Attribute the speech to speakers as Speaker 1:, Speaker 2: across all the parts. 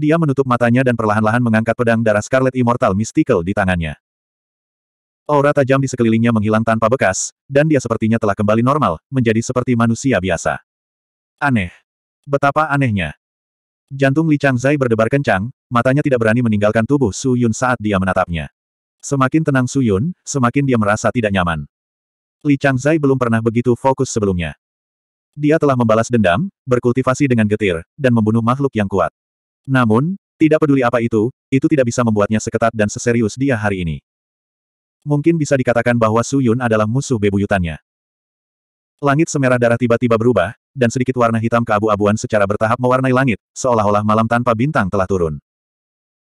Speaker 1: Dia menutup matanya dan perlahan-lahan mengangkat pedang darah Scarlet Immortal Mystical di tangannya. Aura tajam di sekelilingnya menghilang tanpa bekas, dan dia sepertinya telah kembali normal, menjadi seperti manusia biasa. Aneh. Betapa anehnya. Jantung Li Changzai berdebar kencang, matanya tidak berani meninggalkan tubuh Su Yun saat dia menatapnya. Semakin tenang Su Yun, semakin dia merasa tidak nyaman. Li Changzai belum pernah begitu fokus sebelumnya. Dia telah membalas dendam, berkultivasi dengan getir, dan membunuh makhluk yang kuat. Namun, tidak peduli apa itu, itu tidak bisa membuatnya seketat dan seserius dia hari ini. Mungkin bisa dikatakan bahwa Su Yun adalah musuh bebuyutannya. Langit semerah darah tiba-tiba berubah, dan sedikit warna hitam keabu-abuan secara bertahap mewarnai langit, seolah-olah malam tanpa bintang telah turun.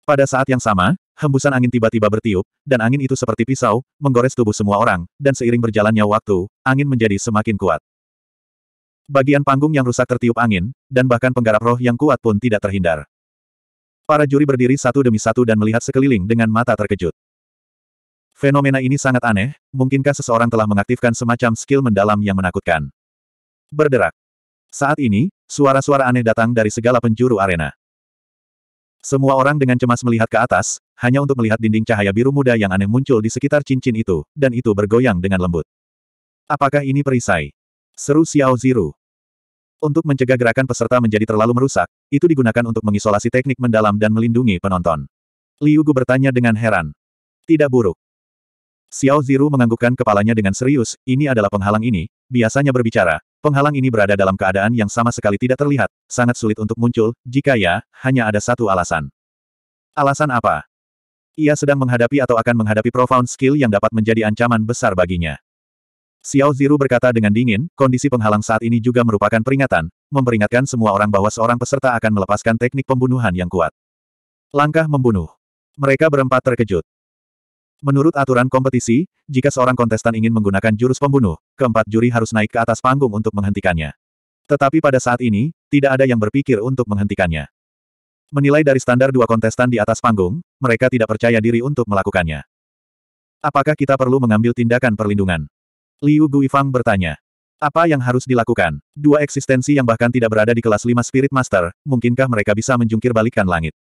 Speaker 1: Pada saat yang sama, hembusan angin tiba-tiba bertiup, dan angin itu seperti pisau, menggores tubuh semua orang, dan seiring berjalannya waktu, angin menjadi semakin kuat. Bagian panggung yang rusak tertiup angin, dan bahkan penggarap roh yang kuat pun tidak terhindar. Para juri berdiri satu demi satu dan melihat sekeliling dengan mata terkejut. Fenomena ini sangat aneh, mungkinkah seseorang telah mengaktifkan semacam skill mendalam yang menakutkan. Berderak. Saat ini, suara-suara aneh datang dari segala penjuru arena. Semua orang dengan cemas melihat ke atas, hanya untuk melihat dinding cahaya biru muda yang aneh muncul di sekitar cincin itu, dan itu bergoyang dengan lembut. Apakah ini perisai? Seru Xiao Ziru. Untuk mencegah gerakan peserta menjadi terlalu merusak, itu digunakan untuk mengisolasi teknik mendalam dan melindungi penonton. Liu Gu bertanya dengan heran. Tidak buruk. Xiao Ziru menganggukkan kepalanya dengan serius, ini adalah penghalang ini, biasanya berbicara. Penghalang ini berada dalam keadaan yang sama sekali tidak terlihat, sangat sulit untuk muncul, jika ya, hanya ada satu alasan. Alasan apa? Ia sedang menghadapi atau akan menghadapi profound skill yang dapat menjadi ancaman besar baginya. Xiao Ziru berkata dengan dingin, kondisi penghalang saat ini juga merupakan peringatan, memperingatkan semua orang bahwa seorang peserta akan melepaskan teknik pembunuhan yang kuat. Langkah membunuh. Mereka berempat terkejut. Menurut aturan kompetisi, jika seorang kontestan ingin menggunakan jurus pembunuh, keempat juri harus naik ke atas panggung untuk menghentikannya. Tetapi pada saat ini, tidak ada yang berpikir untuk menghentikannya. Menilai dari standar dua kontestan di atas panggung, mereka tidak percaya diri untuk melakukannya. Apakah kita perlu mengambil tindakan perlindungan? Liu Guifang bertanya. Apa yang harus dilakukan? Dua eksistensi yang bahkan tidak berada di kelas lima Spirit Master, mungkinkah mereka bisa menjungkir balikkan langit?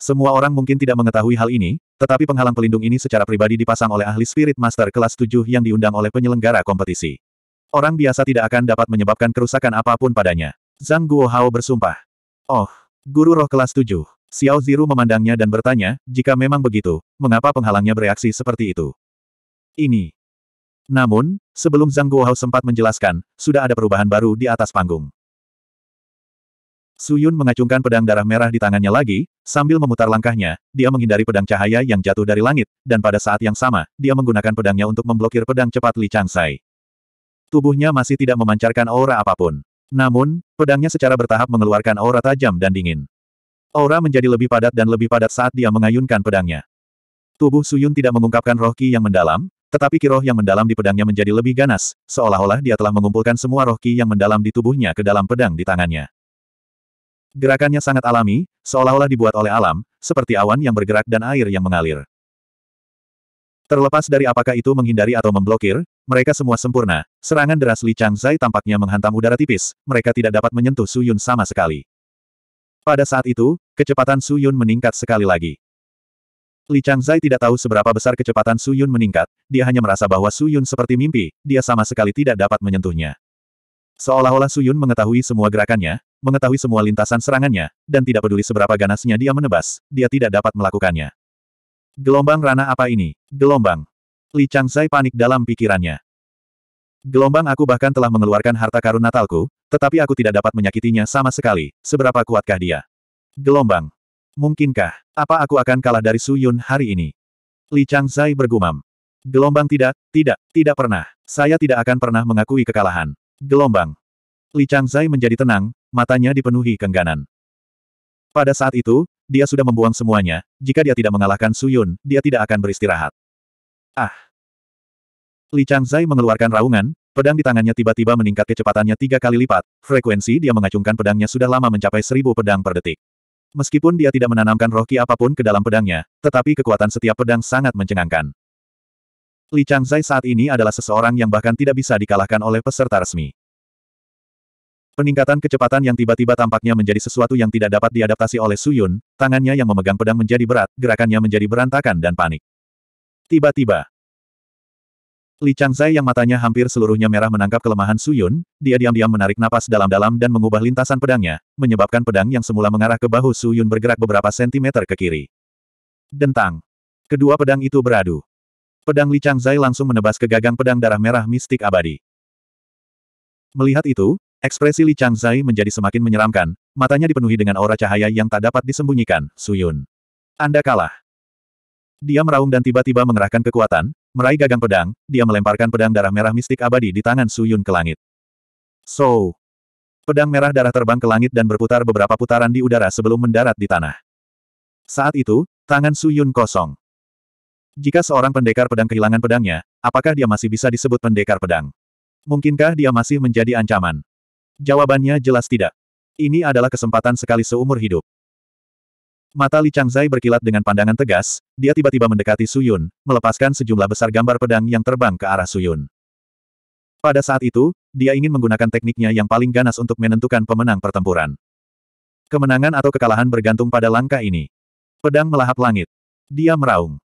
Speaker 1: Semua orang mungkin tidak mengetahui hal ini, tetapi penghalang pelindung ini secara pribadi dipasang oleh ahli Spirit Master kelas tujuh yang diundang oleh penyelenggara kompetisi. Orang biasa tidak akan dapat menyebabkan kerusakan apapun padanya. Zhang Guohao bersumpah. Oh, guru roh kelas tujuh, Xiao Ziru memandangnya dan bertanya, jika memang begitu, mengapa penghalangnya bereaksi seperti itu? Ini, namun, sebelum Zhang Guohao sempat menjelaskan, sudah ada perubahan baru di atas panggung. Su Yun mengacungkan pedang darah merah di tangannya lagi, sambil memutar langkahnya, dia menghindari pedang cahaya yang jatuh dari langit, dan pada saat yang sama, dia menggunakan pedangnya untuk memblokir pedang cepat Li Changsai. Tubuhnya masih tidak memancarkan aura apapun. Namun, pedangnya secara bertahap mengeluarkan aura tajam dan dingin. Aura menjadi lebih padat dan lebih padat saat dia mengayunkan pedangnya. Tubuh Suyun tidak mengungkapkan roh ki yang mendalam, tetapi kiroh yang mendalam di pedangnya menjadi lebih ganas, seolah-olah dia telah mengumpulkan semua roh ki yang mendalam di tubuhnya ke dalam pedang di tangannya. Gerakannya sangat alami, seolah-olah dibuat oleh alam, seperti awan yang bergerak dan air yang mengalir. Terlepas dari apakah itu menghindari atau memblokir, mereka semua sempurna. Serangan deras Li Changzai tampaknya menghantam udara tipis, mereka tidak dapat menyentuh Su Yun sama sekali. Pada saat itu, kecepatan Su Yun meningkat sekali lagi. Li Changzai tidak tahu seberapa besar kecepatan Su Yun meningkat, dia hanya merasa bahwa Su Yun seperti mimpi, dia sama sekali tidak dapat menyentuhnya. Seolah-olah Su Yun mengetahui semua gerakannya, mengetahui semua lintasan serangannya, dan tidak peduli seberapa ganasnya dia menebas, dia tidak dapat melakukannya. Gelombang rana apa ini? Gelombang. Li Changzai panik dalam pikirannya. Gelombang aku bahkan telah mengeluarkan harta karun Natalku, tetapi aku tidak dapat menyakitinya sama sekali, seberapa kuatkah dia? Gelombang. Mungkinkah, apa aku akan kalah dari Su Yun hari ini? Li Changzai bergumam. Gelombang tidak, tidak, tidak pernah. Saya tidak akan pernah mengakui kekalahan. Gelombang. Li Changzai menjadi tenang, matanya dipenuhi kengganan. Pada saat itu, dia sudah membuang semuanya, jika dia tidak mengalahkan Su Yun, dia tidak akan beristirahat. Ah! Li Changzai mengeluarkan raungan, Pedang di tangannya tiba-tiba meningkat kecepatannya tiga kali lipat, frekuensi dia mengacungkan pedangnya sudah lama mencapai seribu pedang per detik. Meskipun dia tidak menanamkan roh ki apapun ke dalam pedangnya, tetapi kekuatan setiap pedang sangat mencengangkan. Li Changzai saat ini adalah seseorang yang bahkan tidak bisa dikalahkan oleh peserta resmi. Peningkatan kecepatan yang tiba-tiba tampaknya menjadi sesuatu yang tidak dapat diadaptasi oleh Su Yun. tangannya yang memegang pedang menjadi berat, gerakannya menjadi berantakan dan panik. Tiba-tiba, Li Changzai yang matanya hampir seluruhnya merah menangkap kelemahan Su Yun, dia diam-diam menarik napas dalam-dalam dan mengubah lintasan pedangnya, menyebabkan pedang yang semula mengarah ke bahu Su Yun bergerak beberapa sentimeter ke kiri. Dentang. Kedua pedang itu beradu. Pedang Li Changzai langsung menebas ke gagang pedang darah merah mistik abadi. Melihat itu, ekspresi Li Changzai menjadi semakin menyeramkan, matanya dipenuhi dengan aura cahaya yang tak dapat disembunyikan, Su Yun. Anda kalah. Dia meraung dan tiba-tiba mengerahkan kekuatan, meraih gagang pedang, dia melemparkan pedang darah merah mistik abadi di tangan Su Yun ke langit. So, pedang merah darah terbang ke langit dan berputar beberapa putaran di udara sebelum mendarat di tanah. Saat itu, tangan Su Yun kosong. Jika seorang pendekar pedang kehilangan pedangnya, apakah dia masih bisa disebut pendekar pedang? Mungkinkah dia masih menjadi ancaman? Jawabannya jelas tidak. Ini adalah kesempatan sekali seumur hidup. Mata Li Changzai berkilat dengan pandangan tegas, dia tiba-tiba mendekati Su Yun, melepaskan sejumlah besar gambar pedang yang terbang ke arah Su Yun. Pada saat itu, dia ingin menggunakan tekniknya yang paling ganas untuk menentukan pemenang pertempuran. Kemenangan atau kekalahan bergantung pada langkah ini. Pedang melahap langit. Dia meraung.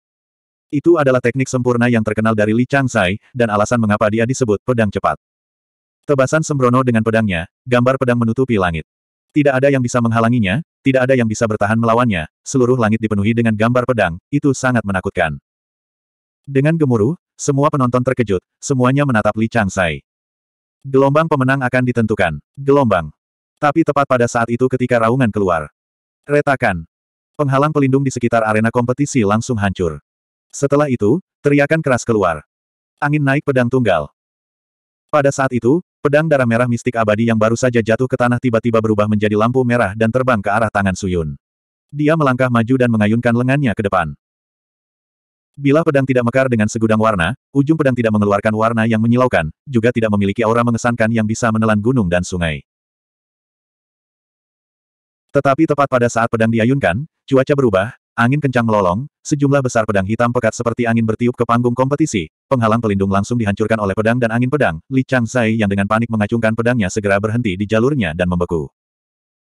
Speaker 1: Itu adalah teknik sempurna yang terkenal dari Li Changzai, dan alasan mengapa dia disebut pedang cepat. Tebasan sembrono dengan pedangnya, gambar pedang menutupi langit. Tidak ada yang bisa menghalanginya, tidak ada yang bisa bertahan melawannya, seluruh langit dipenuhi dengan gambar pedang, itu sangat menakutkan. Dengan gemuruh, semua penonton terkejut, semuanya menatap Li Changsai. Gelombang pemenang akan ditentukan. Gelombang. Tapi tepat pada saat itu ketika raungan keluar. Retakan. Penghalang pelindung di sekitar arena kompetisi langsung hancur. Setelah itu, teriakan keras keluar. Angin naik pedang tunggal. Pada saat itu, Pedang darah merah mistik abadi yang baru saja jatuh ke tanah tiba-tiba berubah menjadi lampu merah dan terbang ke arah tangan Suyun. Dia melangkah maju dan mengayunkan lengannya ke depan. Bila pedang tidak mekar dengan segudang warna, ujung pedang tidak mengeluarkan warna yang menyilaukan, juga tidak memiliki aura mengesankan yang bisa menelan gunung dan sungai. Tetapi tepat pada saat pedang diayunkan, cuaca berubah, Angin kencang melolong, sejumlah besar pedang hitam pekat seperti angin bertiup ke panggung kompetisi, penghalang pelindung langsung dihancurkan oleh pedang dan angin pedang, Li Chang Zai yang dengan panik mengacungkan pedangnya segera berhenti di jalurnya dan membeku.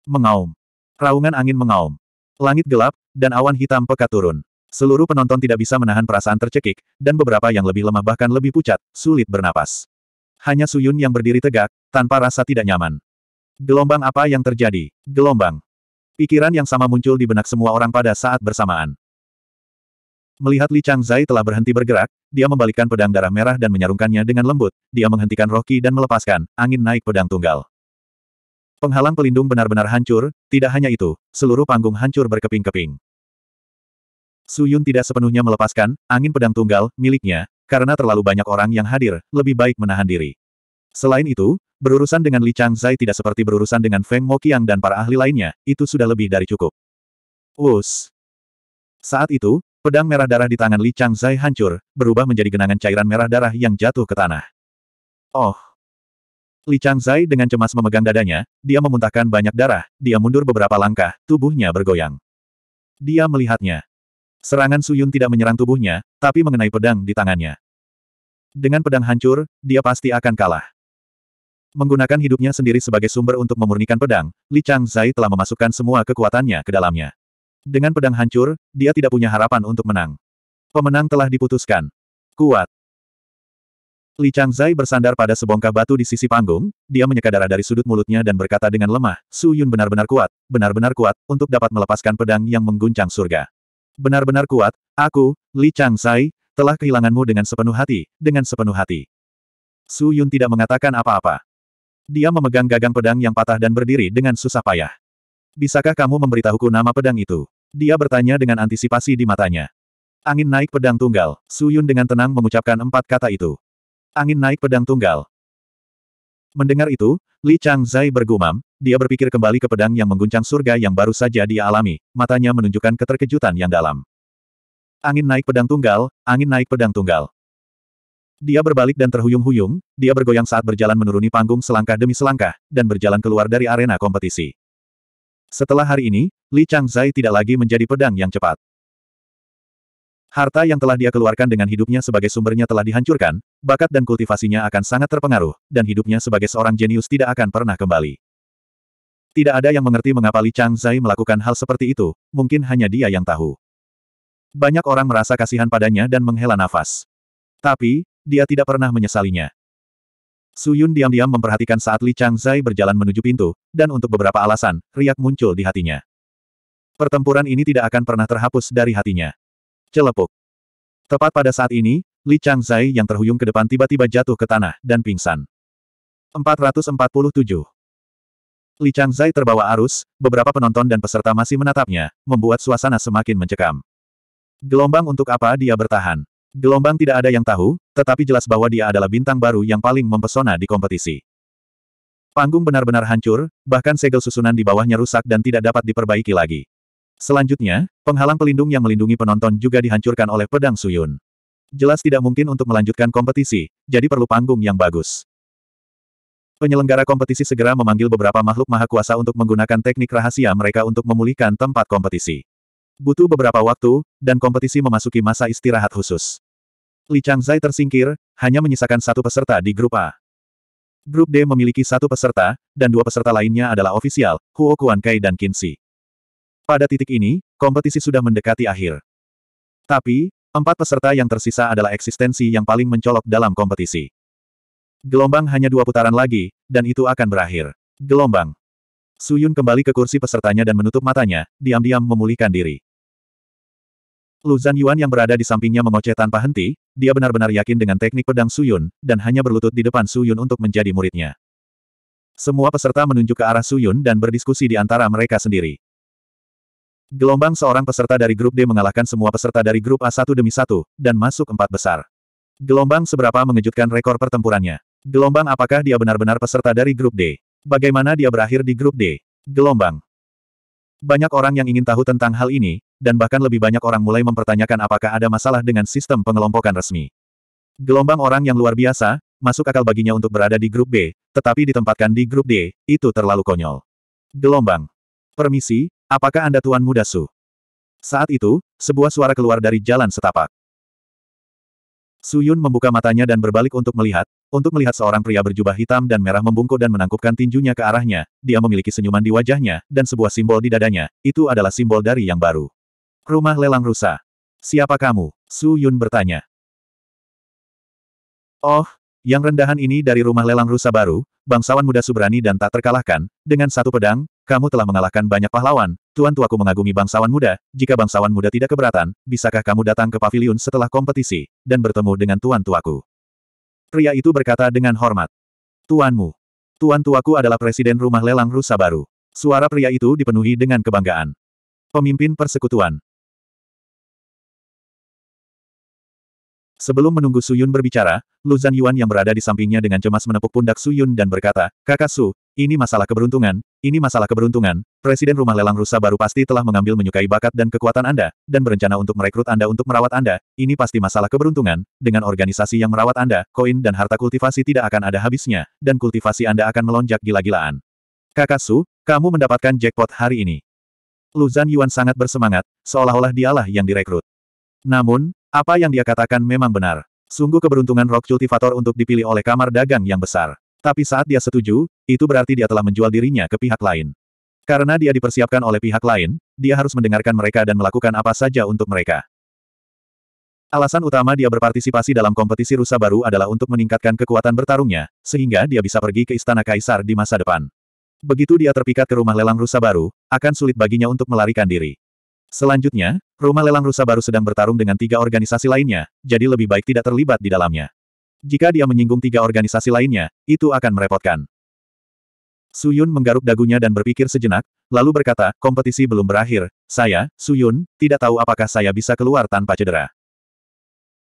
Speaker 1: Mengaum. Raungan angin mengaum. Langit gelap, dan awan hitam pekat turun. Seluruh penonton tidak bisa menahan perasaan tercekik, dan beberapa yang lebih lemah bahkan lebih pucat, sulit bernapas. Hanya Suyun yang berdiri tegak, tanpa rasa tidak nyaman. Gelombang apa yang terjadi? Gelombang. Pikiran yang sama muncul di benak semua orang pada saat bersamaan. Melihat Li Changzai telah berhenti bergerak, dia membalikkan pedang darah merah dan menyarungkannya dengan lembut, dia menghentikan Rocky dan melepaskan, angin naik pedang tunggal. Penghalang pelindung benar-benar hancur, tidak hanya itu, seluruh panggung hancur berkeping-keping. Su Yun tidak sepenuhnya melepaskan, angin pedang tunggal, miliknya, karena terlalu banyak orang yang hadir, lebih baik menahan diri. Selain itu, Berurusan dengan Li Changzai tidak seperti berurusan dengan Feng Mokiang dan para ahli lainnya, itu sudah lebih dari cukup. Wus. Saat itu, pedang merah darah di tangan Li Changzai hancur, berubah menjadi genangan cairan merah darah yang jatuh ke tanah. Oh. Li Changzai dengan cemas memegang dadanya, dia memuntahkan banyak darah, dia mundur beberapa langkah, tubuhnya bergoyang. Dia melihatnya. Serangan Suyun tidak menyerang tubuhnya, tapi mengenai pedang di tangannya. Dengan pedang hancur, dia pasti akan kalah. Menggunakan hidupnya sendiri sebagai sumber untuk memurnikan pedang, Li Changzai telah memasukkan semua kekuatannya ke dalamnya. Dengan pedang hancur, dia tidak punya harapan untuk menang. Pemenang telah diputuskan. Kuat. Li Changzai bersandar pada sebongkah batu di sisi panggung, dia menyeka darah dari sudut mulutnya dan berkata dengan lemah, Su Yun benar-benar kuat, benar-benar kuat, untuk dapat melepaskan pedang yang mengguncang surga. Benar-benar kuat, aku, Li Changzai, telah kehilanganmu dengan sepenuh hati, dengan sepenuh hati. Su Yun tidak mengatakan apa-apa. Dia memegang gagang pedang yang patah dan berdiri dengan susah payah. Bisakah kamu memberitahuku nama pedang itu? Dia bertanya dengan antisipasi di matanya. Angin naik pedang tunggal. Suyun dengan tenang mengucapkan empat kata itu. Angin naik pedang tunggal. Mendengar itu, Li Chang Zai bergumam, dia berpikir kembali ke pedang yang mengguncang surga yang baru saja dia alami, matanya menunjukkan keterkejutan yang dalam. Angin naik pedang tunggal, angin naik pedang tunggal. Dia berbalik dan terhuyung-huyung, dia bergoyang saat berjalan menuruni panggung selangkah demi selangkah, dan berjalan keluar dari arena kompetisi. Setelah hari ini, Li Changzai tidak lagi menjadi pedang yang cepat. Harta yang telah dia keluarkan dengan hidupnya sebagai sumbernya telah dihancurkan, bakat dan kultivasinya akan sangat terpengaruh, dan hidupnya sebagai seorang jenius tidak akan pernah kembali. Tidak ada yang mengerti mengapa Li Changzai melakukan hal seperti itu, mungkin hanya dia yang tahu. Banyak orang merasa kasihan padanya dan menghela nafas. Tapi, dia tidak pernah menyesalinya. Su Yun diam-diam memperhatikan saat Li Chang Zai berjalan menuju pintu, dan untuk beberapa alasan, riak muncul di hatinya. Pertempuran ini tidak akan pernah terhapus dari hatinya. Celepuk. Tepat pada saat ini, Li Chang Zai yang terhuyung ke depan tiba-tiba jatuh ke tanah dan pingsan. 447. Li Zai terbawa arus, beberapa penonton dan peserta masih menatapnya, membuat suasana semakin mencekam. Gelombang untuk apa dia bertahan? Gelombang tidak ada yang tahu, tetapi jelas bahwa dia adalah bintang baru yang paling mempesona di kompetisi. Panggung benar-benar hancur, bahkan segel susunan di bawahnya rusak dan tidak dapat diperbaiki lagi. Selanjutnya, penghalang pelindung yang melindungi penonton juga dihancurkan oleh pedang Suyun. Jelas tidak mungkin untuk melanjutkan kompetisi, jadi perlu panggung yang bagus. Penyelenggara kompetisi segera memanggil beberapa makhluk maha kuasa untuk menggunakan teknik rahasia mereka untuk memulihkan tempat kompetisi butuh beberapa waktu, dan kompetisi memasuki masa istirahat khusus. Li Changzai tersingkir, hanya menyisakan satu peserta di grup A. Grup D memiliki satu peserta, dan dua peserta lainnya adalah ofisial, Huo Kuankai dan Kinsi. Pada titik ini, kompetisi sudah mendekati akhir. Tapi, empat peserta yang tersisa adalah eksistensi yang paling mencolok dalam kompetisi. Gelombang hanya dua putaran lagi, dan itu akan berakhir. Gelombang. Suyun kembali ke kursi pesertanya dan menutup matanya, diam-diam memulihkan diri. Lu Zan Yuan yang berada di sampingnya mengoceh tanpa henti, dia benar-benar yakin dengan teknik pedang Suyun, dan hanya berlutut di depan Suyun untuk menjadi muridnya. Semua peserta menunjuk ke arah Suyun dan berdiskusi di antara mereka sendiri. Gelombang seorang peserta dari grup D mengalahkan semua peserta dari grup A satu demi satu, dan masuk empat besar. Gelombang seberapa mengejutkan rekor pertempurannya. Gelombang apakah dia benar-benar peserta dari grup D? Bagaimana dia berakhir di grup D? Gelombang. Banyak orang yang ingin tahu tentang hal ini, dan bahkan lebih banyak orang mulai mempertanyakan apakah ada masalah dengan sistem pengelompokan resmi. Gelombang orang yang luar biasa, masuk akal baginya untuk berada di grup B, tetapi ditempatkan di grup D, itu terlalu konyol. Gelombang. Permisi, apakah Anda Tuan Muda Su? Saat itu, sebuah suara keluar dari jalan setapak. Suyun membuka matanya dan berbalik untuk melihat, untuk melihat seorang pria berjubah hitam dan merah membungkuk dan menangkupkan tinjunya ke arahnya, dia memiliki senyuman di wajahnya, dan sebuah simbol di dadanya, itu adalah simbol dari yang baru. Rumah lelang rusa. Siapa kamu? Su Yun bertanya. Oh, yang rendahan ini dari rumah lelang rusa baru, bangsawan muda suberani dan tak terkalahkan, dengan satu pedang, kamu telah mengalahkan banyak pahlawan, tuan tuaku mengagumi bangsawan muda, jika bangsawan muda tidak keberatan, bisakah kamu datang ke pavilion setelah kompetisi, dan bertemu dengan tuan tuaku? Pria itu berkata dengan hormat. Tuanmu. Tuan tuaku adalah presiden rumah lelang rusa baru. Suara pria itu dipenuhi dengan kebanggaan. Pemimpin persekutuan. Sebelum menunggu Suyun berbicara, Lu Zan Yuan yang berada di sampingnya dengan cemas menepuk pundak Suyun dan berkata, Kakak Su, ini masalah keberuntungan, ini masalah keberuntungan, Presiden Rumah Lelang Rusa baru pasti telah mengambil menyukai bakat dan kekuatan Anda, dan berencana untuk merekrut Anda untuk merawat Anda, ini pasti masalah keberuntungan, dengan organisasi yang merawat Anda, koin dan harta kultivasi tidak akan ada habisnya, dan kultivasi Anda akan melonjak gila-gilaan. Kakak Su, kamu mendapatkan jackpot hari ini. Lu Zan Yuan sangat bersemangat, seolah-olah dialah yang direkrut. Namun, apa yang dia katakan memang benar. Sungguh keberuntungan Rock Cultivator untuk dipilih oleh kamar dagang yang besar. Tapi saat dia setuju, itu berarti dia telah menjual dirinya ke pihak lain. Karena dia dipersiapkan oleh pihak lain, dia harus mendengarkan mereka dan melakukan apa saja untuk mereka. Alasan utama dia berpartisipasi dalam kompetisi rusa baru adalah untuk meningkatkan kekuatan bertarungnya, sehingga dia bisa pergi ke istana kaisar di masa depan. Begitu dia terpikat ke rumah lelang rusa baru, akan sulit baginya untuk melarikan diri. Selanjutnya, rumah lelang rusa baru sedang bertarung dengan tiga organisasi lainnya, jadi lebih baik tidak terlibat di dalamnya. Jika dia menyinggung tiga organisasi lainnya, itu akan merepotkan. Suyun menggaruk dagunya dan berpikir sejenak, lalu berkata, kompetisi belum berakhir, saya, Suyun, tidak tahu apakah saya bisa keluar tanpa cedera.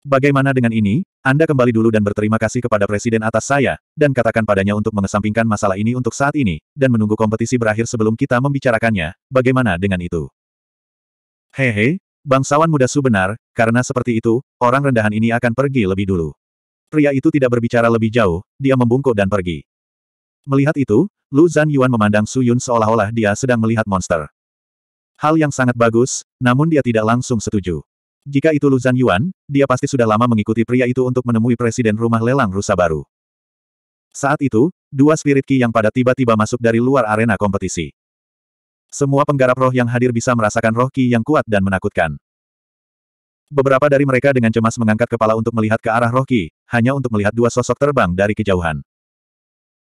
Speaker 1: Bagaimana dengan ini? Anda kembali dulu dan berterima kasih kepada Presiden atas saya, dan katakan padanya untuk mengesampingkan masalah ini untuk saat ini, dan menunggu kompetisi berakhir sebelum kita membicarakannya. Bagaimana dengan itu? Hehe, bangsawan muda Su benar, karena seperti itu, orang rendahan ini akan pergi lebih dulu. Pria itu tidak berbicara lebih jauh, dia membungkuk dan pergi. Melihat itu, Lu Zan Yuan memandang Su Yun seolah-olah dia sedang melihat monster. Hal yang sangat bagus, namun dia tidak langsung setuju. Jika itu Lu Zan Yuan, dia pasti sudah lama mengikuti pria itu untuk menemui presiden rumah lelang rusa baru. Saat itu, dua spirit ki yang pada tiba-tiba masuk dari luar arena kompetisi. Semua penggarap roh yang hadir bisa merasakan roh ki yang kuat dan menakutkan. Beberapa dari mereka dengan cemas mengangkat kepala untuk melihat ke arah roh ki, hanya untuk melihat dua sosok terbang dari kejauhan.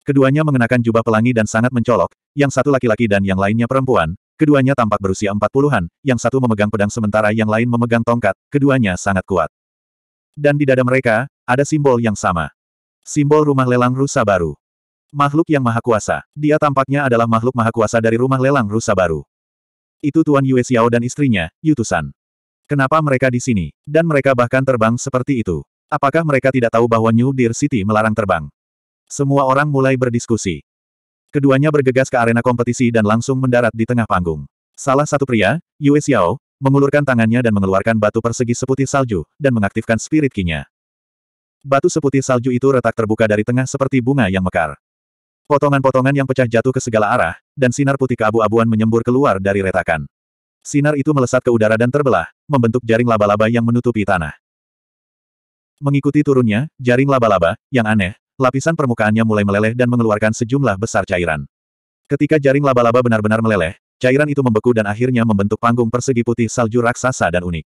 Speaker 1: Keduanya mengenakan jubah pelangi dan sangat mencolok, yang satu laki-laki dan yang lainnya perempuan, keduanya tampak berusia empat puluhan, yang satu memegang pedang sementara yang lain memegang tongkat, keduanya sangat kuat. Dan di dada mereka, ada simbol yang sama. Simbol rumah lelang rusa baru. Makhluk yang maha kuasa. Dia tampaknya adalah makhluk maha kuasa dari rumah lelang rusa baru. Itu Tuan Yue Xiao dan istrinya, Yutusan. Kenapa mereka di sini? Dan mereka bahkan terbang seperti itu. Apakah mereka tidak tahu bahwa New Deer City melarang terbang? Semua orang mulai berdiskusi. Keduanya bergegas ke arena kompetisi dan langsung mendarat di tengah panggung. Salah satu pria, Yue Xiao, mengulurkan tangannya dan mengeluarkan batu persegi seputih salju, dan mengaktifkan spirit kinya. Batu seputih salju itu retak terbuka dari tengah seperti bunga yang mekar. Potongan-potongan yang pecah jatuh ke segala arah, dan sinar putih keabu-abuan menyembur keluar dari retakan. Sinar itu melesat ke udara dan terbelah, membentuk jaring laba-laba yang menutupi tanah. Mengikuti turunnya, jaring laba-laba, yang aneh, lapisan permukaannya mulai meleleh dan mengeluarkan sejumlah besar cairan. Ketika jaring laba-laba benar-benar meleleh, cairan itu membeku dan akhirnya membentuk panggung persegi putih salju raksasa dan unik.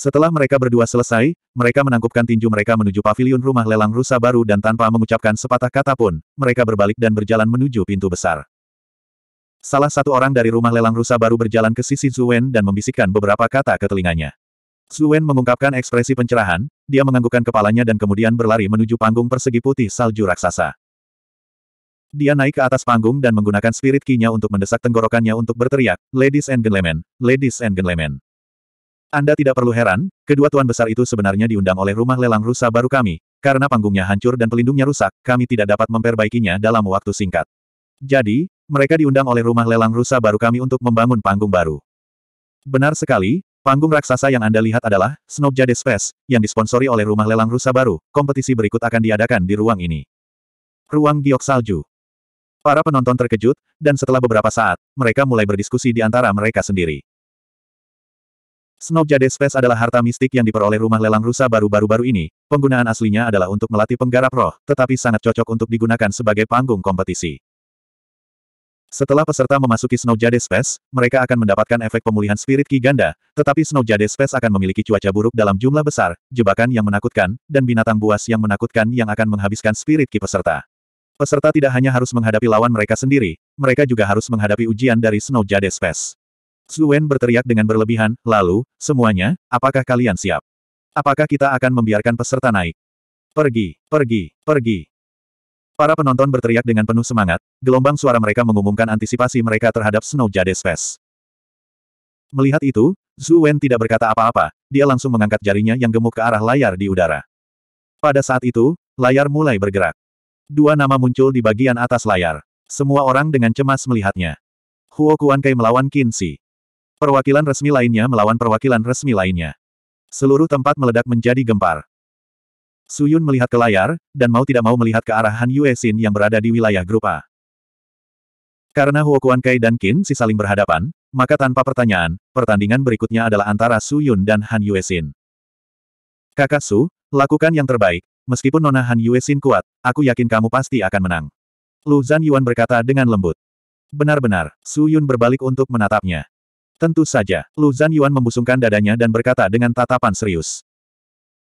Speaker 1: Setelah mereka berdua selesai, mereka menangkupkan tinju mereka menuju pavilion rumah lelang rusa baru dan tanpa mengucapkan sepatah kata pun, mereka berbalik dan berjalan menuju pintu besar. Salah satu orang dari rumah lelang rusa baru berjalan ke sisi Zuwen dan membisikkan beberapa kata ke telinganya. Zuwen mengungkapkan ekspresi pencerahan, dia menganggukkan kepalanya dan kemudian berlari menuju panggung persegi putih salju raksasa. Dia naik ke atas panggung dan menggunakan spirit kinya untuk mendesak tenggorokannya untuk berteriak, Ladies and gentlemen, ladies and gentlemen. Anda tidak perlu heran, kedua tuan besar itu sebenarnya diundang oleh rumah lelang rusa baru kami, karena panggungnya hancur dan pelindungnya rusak, kami tidak dapat memperbaikinya dalam waktu singkat. Jadi, mereka diundang oleh rumah lelang rusa baru kami untuk membangun panggung baru. Benar sekali, panggung raksasa yang Anda lihat adalah Snow Space, yang disponsori oleh rumah lelang rusa baru, kompetisi berikut akan diadakan di ruang ini. Ruang Giok Salju Para penonton terkejut, dan setelah beberapa saat, mereka mulai berdiskusi di antara mereka sendiri. Snow Jade Space adalah harta mistik yang diperoleh rumah lelang rusa baru-baru ini. Penggunaan aslinya adalah untuk melatih penggarap roh, tetapi sangat cocok untuk digunakan sebagai panggung kompetisi. Setelah peserta memasuki Snow Jade Space, mereka akan mendapatkan efek pemulihan spirit Ki Ganda, tetapi Snow Jade Space akan memiliki cuaca buruk dalam jumlah besar, jebakan yang menakutkan, dan binatang buas yang menakutkan yang akan menghabiskan spirit Ki peserta. Peserta tidak hanya harus menghadapi lawan mereka sendiri, mereka juga harus menghadapi ujian dari Snow Jade Space. Zuen berteriak dengan berlebihan, lalu, semuanya, apakah kalian siap? Apakah kita akan membiarkan peserta naik? Pergi, pergi, pergi. Para penonton berteriak dengan penuh semangat, gelombang suara mereka mengumumkan antisipasi mereka terhadap Snow Jade Fest. Melihat itu, Zhu Wen tidak berkata apa-apa, dia langsung mengangkat jarinya yang gemuk ke arah layar di udara. Pada saat itu, layar mulai bergerak. Dua nama muncul di bagian atas layar. Semua orang dengan cemas melihatnya. Huo Kuan Kai melawan Qin Shi. Perwakilan resmi lainnya melawan perwakilan resmi lainnya. Seluruh tempat meledak menjadi gempar. Suyun melihat ke layar, dan mau tidak mau melihat ke arah Han Xin yang berada di wilayah grup A. Karena Huo Kuan Kai dan Qin Si saling berhadapan, maka tanpa pertanyaan, pertandingan berikutnya adalah antara Su Yun dan Han Xin. Kakak Su, lakukan yang terbaik, meskipun Nona Han Xin kuat, aku yakin kamu pasti akan menang. Lu Zan Yuan berkata dengan lembut. Benar-benar, Su Yun berbalik untuk menatapnya. Tentu saja, Lu Zan Yuan membusungkan dadanya dan berkata dengan tatapan serius.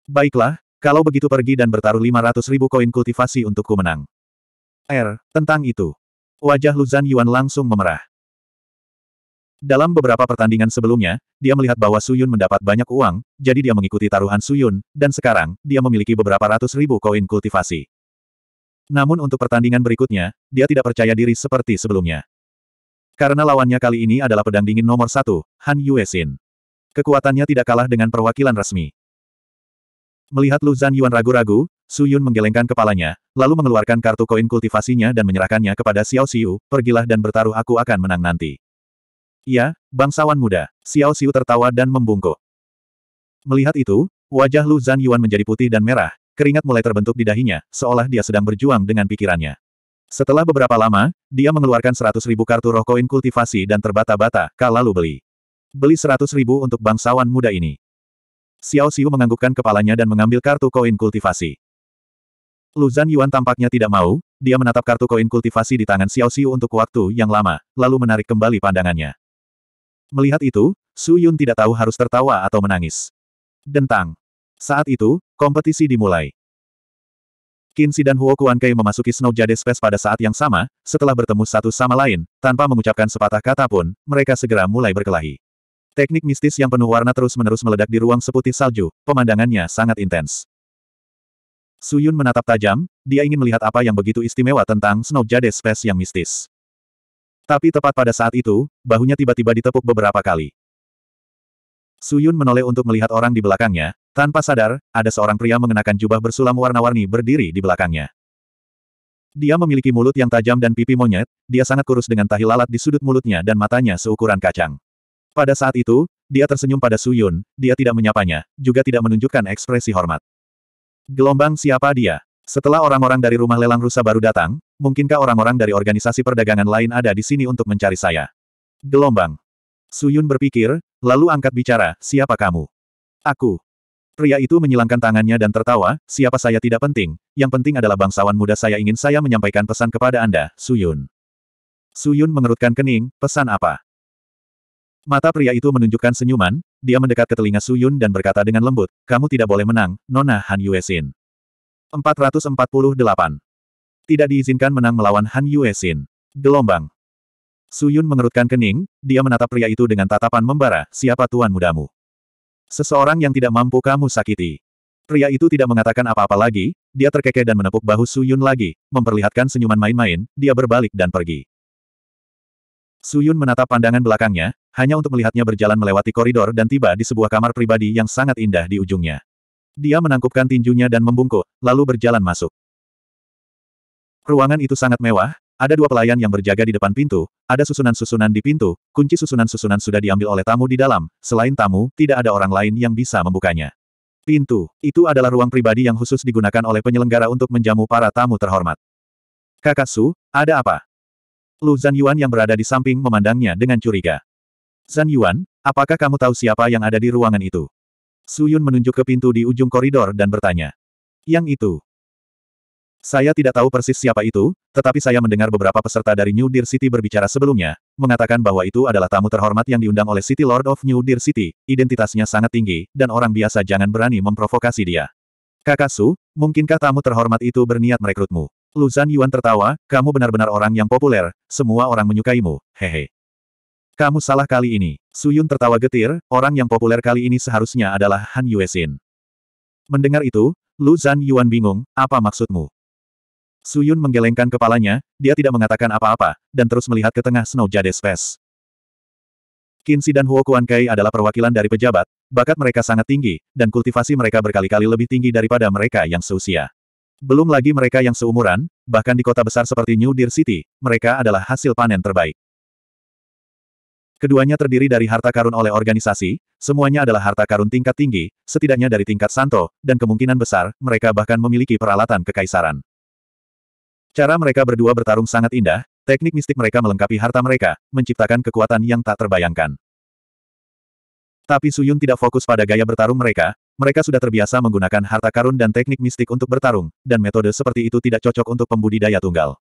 Speaker 1: Baiklah, kalau begitu pergi dan bertaruh 500 ribu koin kultivasi untukku menang. R, er, tentang itu. Wajah Lu Zan Yuan langsung memerah. Dalam beberapa pertandingan sebelumnya, dia melihat bahwa Suyun mendapat banyak uang, jadi dia mengikuti taruhan Suyun, dan sekarang, dia memiliki beberapa ratus ribu koin kultivasi. Namun untuk pertandingan berikutnya, dia tidak percaya diri seperti sebelumnya. Karena lawannya kali ini adalah pedang dingin nomor satu, Han Yuesin. Kekuatannya tidak kalah dengan perwakilan resmi. Melihat Lu Zhan Yuan ragu-ragu, Su Yun menggelengkan kepalanya, lalu mengeluarkan kartu koin kultivasinya dan menyerahkannya kepada Xiao Xiu, pergilah dan bertaruh aku akan menang nanti. Ya, bangsawan muda. Xiao Xiu tertawa dan membungkuk. Melihat itu, wajah Lu Zhan Yuan menjadi putih dan merah, keringat mulai terbentuk di dahinya, seolah dia sedang berjuang dengan pikirannya. Setelah beberapa lama, dia mengeluarkan seratus ribu kartu roh koin kultivasi dan terbata-bata, Ka lalu beli. Beli seratus ribu untuk bangsawan muda ini. Xiao Xiu menganggukkan kepalanya dan mengambil kartu koin kultivasi. Luzan Yuan tampaknya tidak mau, dia menatap kartu koin kultivasi di tangan Xiao Xiu untuk waktu yang lama, lalu menarik kembali pandangannya. Melihat itu, Su Yun tidak tahu harus tertawa atau menangis. Dentang. Saat itu, kompetisi dimulai. Qin dan Huo Kuan Kai memasuki Snow Jade Space pada saat yang sama, setelah bertemu satu sama lain, tanpa mengucapkan sepatah kata pun, mereka segera mulai berkelahi. Teknik mistis yang penuh warna terus-menerus meledak di ruang seputih salju, pemandangannya sangat intens. Su Yun menatap tajam, dia ingin melihat apa yang begitu istimewa tentang Snow Jade Space yang mistis. Tapi tepat pada saat itu, bahunya tiba-tiba ditepuk beberapa kali. Suyun menoleh untuk melihat orang di belakangnya, tanpa sadar, ada seorang pria mengenakan jubah bersulam warna-warni berdiri di belakangnya. Dia memiliki mulut yang tajam dan pipi monyet, dia sangat kurus dengan tahi lalat di sudut mulutnya dan matanya seukuran kacang. Pada saat itu, dia tersenyum pada Suyun, dia tidak menyapanya, juga tidak menunjukkan ekspresi hormat. Gelombang siapa dia? Setelah orang-orang dari rumah lelang rusa baru datang, mungkinkah orang-orang dari organisasi perdagangan lain ada di sini untuk mencari saya? Gelombang. Suyun berpikir, lalu angkat bicara, siapa kamu? Aku. Pria itu menyilangkan tangannya dan tertawa, siapa saya tidak penting, yang penting adalah bangsawan muda saya ingin saya menyampaikan pesan kepada Anda, Suyun. Suyun mengerutkan kening, pesan apa? Mata pria itu menunjukkan senyuman, dia mendekat ke telinga Suyun dan berkata dengan lembut, kamu tidak boleh menang, Nona Han Yuesin. 448. Tidak diizinkan menang melawan Han Yuesin. Gelombang. Suyun mengerutkan kening, dia menatap pria itu dengan tatapan membara, siapa tuan mudamu? Seseorang yang tidak mampu kamu sakiti. Pria itu tidak mengatakan apa-apa lagi, dia terkekeh dan menepuk bahu Suyun lagi, memperlihatkan senyuman main-main, dia berbalik dan pergi. Suyun menatap pandangan belakangnya, hanya untuk melihatnya berjalan melewati koridor dan tiba di sebuah kamar pribadi yang sangat indah di ujungnya. Dia menangkupkan tinjunya dan membungkuk, lalu berjalan masuk. Ruangan itu sangat mewah, ada dua pelayan yang berjaga di depan pintu, ada susunan-susunan di pintu, kunci susunan-susunan sudah diambil oleh tamu di dalam, selain tamu, tidak ada orang lain yang bisa membukanya. Pintu, itu adalah ruang pribadi yang khusus digunakan oleh penyelenggara untuk menjamu para tamu terhormat. Kakak Su, ada apa? Lu Zhan Yuan yang berada di samping memandangnya dengan curiga. Zhan Yuan, apakah kamu tahu siapa yang ada di ruangan itu? Su Yun menunjuk ke pintu di ujung koridor dan bertanya. Yang itu, saya tidak tahu persis siapa itu, tetapi saya mendengar beberapa peserta dari New Deer City berbicara sebelumnya, mengatakan bahwa itu adalah tamu terhormat yang diundang oleh City Lord of New Deer City, identitasnya sangat tinggi, dan orang biasa jangan berani memprovokasi dia. Kakak Su, mungkinkah tamu terhormat itu berniat merekrutmu? Luzan Yuan tertawa, kamu benar-benar orang yang populer, semua orang menyukaimu, hehe. Kamu salah kali ini. Su Yun tertawa getir, orang yang populer kali ini seharusnya adalah Han Yuesin. Mendengar itu, Lu Zan Yuan bingung, apa maksudmu? Su Yun menggelengkan kepalanya, dia tidak mengatakan apa-apa, dan terus melihat ke tengah Snow Jade Space. Kinsi dan Huo Kuan Kai adalah perwakilan dari pejabat, bakat mereka sangat tinggi, dan kultivasi mereka berkali-kali lebih tinggi daripada mereka yang seusia. Belum lagi mereka yang seumuran, bahkan di kota besar seperti New Deer City, mereka adalah hasil panen terbaik. Keduanya terdiri dari harta karun oleh organisasi, semuanya adalah harta karun tingkat tinggi, setidaknya dari tingkat Santo, dan kemungkinan besar, mereka bahkan memiliki peralatan kekaisaran. Cara mereka berdua bertarung sangat indah, teknik mistik mereka melengkapi harta mereka, menciptakan kekuatan yang tak terbayangkan. Tapi Suyun tidak fokus pada gaya bertarung mereka, mereka sudah terbiasa menggunakan harta karun dan teknik mistik untuk bertarung, dan metode seperti itu tidak cocok untuk pembudidaya tunggal.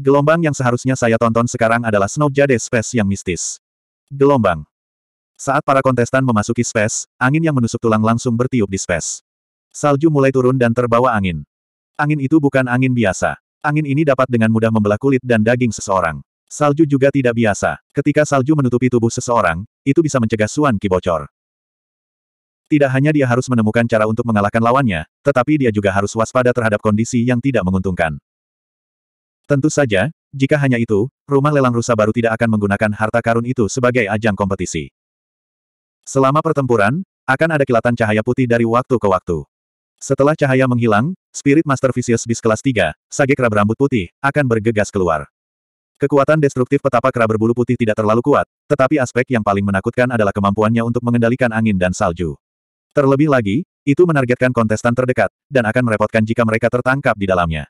Speaker 1: Gelombang yang seharusnya saya tonton sekarang adalah Snow Jade Space yang mistis. Gelombang. Saat para kontestan memasuki space, angin yang menusuk tulang langsung bertiup di space. Salju mulai turun dan terbawa angin. Angin itu bukan angin biasa. Angin ini dapat dengan mudah membelah kulit dan daging seseorang. Salju juga tidak biasa. Ketika salju menutupi tubuh seseorang, itu bisa mencegah Suan Ki bocor. Tidak hanya dia harus menemukan cara untuk mengalahkan lawannya, tetapi dia juga harus waspada terhadap kondisi yang tidak menguntungkan. Tentu saja, jika hanya itu, rumah lelang rusa baru tidak akan menggunakan harta karun itu sebagai ajang kompetisi. Selama pertempuran, akan ada kilatan cahaya putih dari waktu ke waktu. Setelah cahaya menghilang, Spirit Master Vicious Beast kelas 3, Sage Kera berambut putih, akan bergegas keluar. Kekuatan destruktif petapa kera berbulu putih tidak terlalu kuat, tetapi aspek yang paling menakutkan adalah kemampuannya untuk mengendalikan angin dan salju. Terlebih lagi, itu menargetkan kontestan terdekat, dan akan merepotkan jika mereka tertangkap di dalamnya.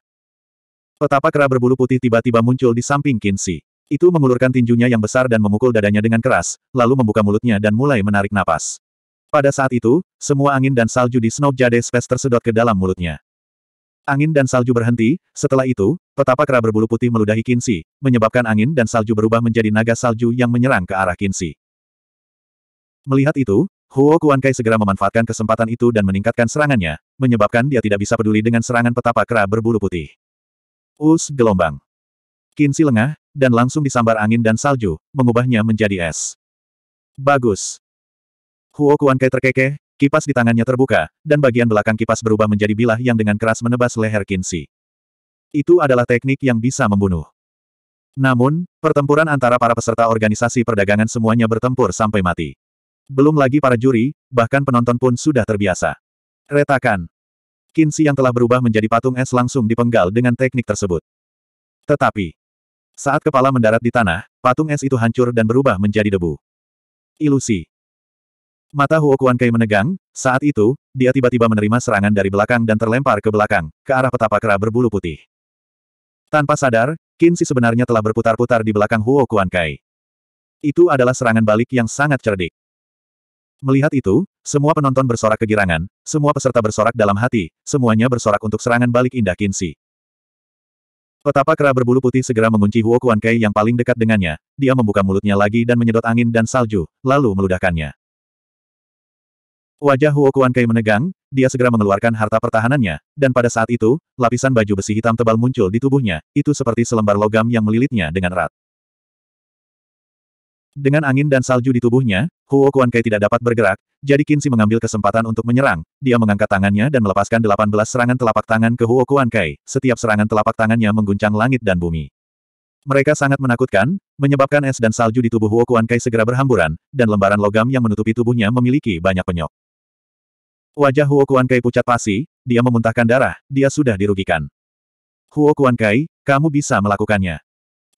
Speaker 1: Petapa kera berbulu putih tiba-tiba muncul di samping Kinsi. Itu mengulurkan tinjunya yang besar dan memukul dadanya dengan keras, lalu membuka mulutnya dan mulai menarik napas. Pada saat itu, semua angin dan salju di Snow Jade Space tersedot ke dalam mulutnya. Angin dan salju berhenti, setelah itu, petapa kera berbulu putih meludahi Kinsi, menyebabkan angin dan salju berubah menjadi naga salju yang menyerang ke arah Kinsi. Melihat itu, Huo Kai segera memanfaatkan kesempatan itu dan meningkatkan serangannya, menyebabkan dia tidak bisa peduli dengan serangan petapa kera berbulu putih. Us gelombang. Kinsi lengah, dan langsung disambar angin dan salju, mengubahnya menjadi es. Bagus. Huo Kuan terkekeh, kipas di tangannya terbuka, dan bagian belakang kipas berubah menjadi bilah yang dengan keras menebas leher Kinsi. Itu adalah teknik yang bisa membunuh. Namun, pertempuran antara para peserta organisasi perdagangan semuanya bertempur sampai mati. Belum lagi para juri, bahkan penonton pun sudah terbiasa. Retakan. Kinsi yang telah berubah menjadi patung es langsung dipenggal dengan teknik tersebut. Tetapi, saat kepala mendarat di tanah, patung es itu hancur dan berubah menjadi debu. Ilusi. Mata Huo Kuan Kai menegang, saat itu, dia tiba-tiba menerima serangan dari belakang dan terlempar ke belakang, ke arah petapa kera berbulu putih. Tanpa sadar, Kinsi sebenarnya telah berputar-putar di belakang Huo Kuan Kai. Itu adalah serangan balik yang sangat cerdik. Melihat itu, semua penonton bersorak kegirangan, semua peserta bersorak dalam hati, semuanya bersorak untuk serangan balik indah Kinsi. kera berbulu putih segera mengunci Huo Kuan Kai yang paling dekat dengannya, dia membuka mulutnya lagi dan menyedot angin dan salju, lalu meludahkannya. Wajah Huo Kuan Kai menegang, dia segera mengeluarkan harta pertahanannya, dan pada saat itu, lapisan baju besi hitam tebal muncul di tubuhnya, itu seperti selembar logam yang melilitnya dengan erat. Dengan angin dan salju di tubuhnya, Huo Kuan Kai tidak dapat bergerak, jadi Kinsi mengambil kesempatan untuk menyerang, dia mengangkat tangannya dan melepaskan 18 serangan telapak tangan ke Huo Kuan Kai, setiap serangan telapak tangannya mengguncang langit dan bumi. Mereka sangat menakutkan, menyebabkan es dan salju di tubuh Huo Kuan Kai segera berhamburan, dan lembaran logam yang menutupi tubuhnya memiliki banyak penyok. Wajah Huo Kuan Kai pucat pasi, dia memuntahkan darah, dia sudah dirugikan. Huo Kuan Kai, kamu bisa melakukannya.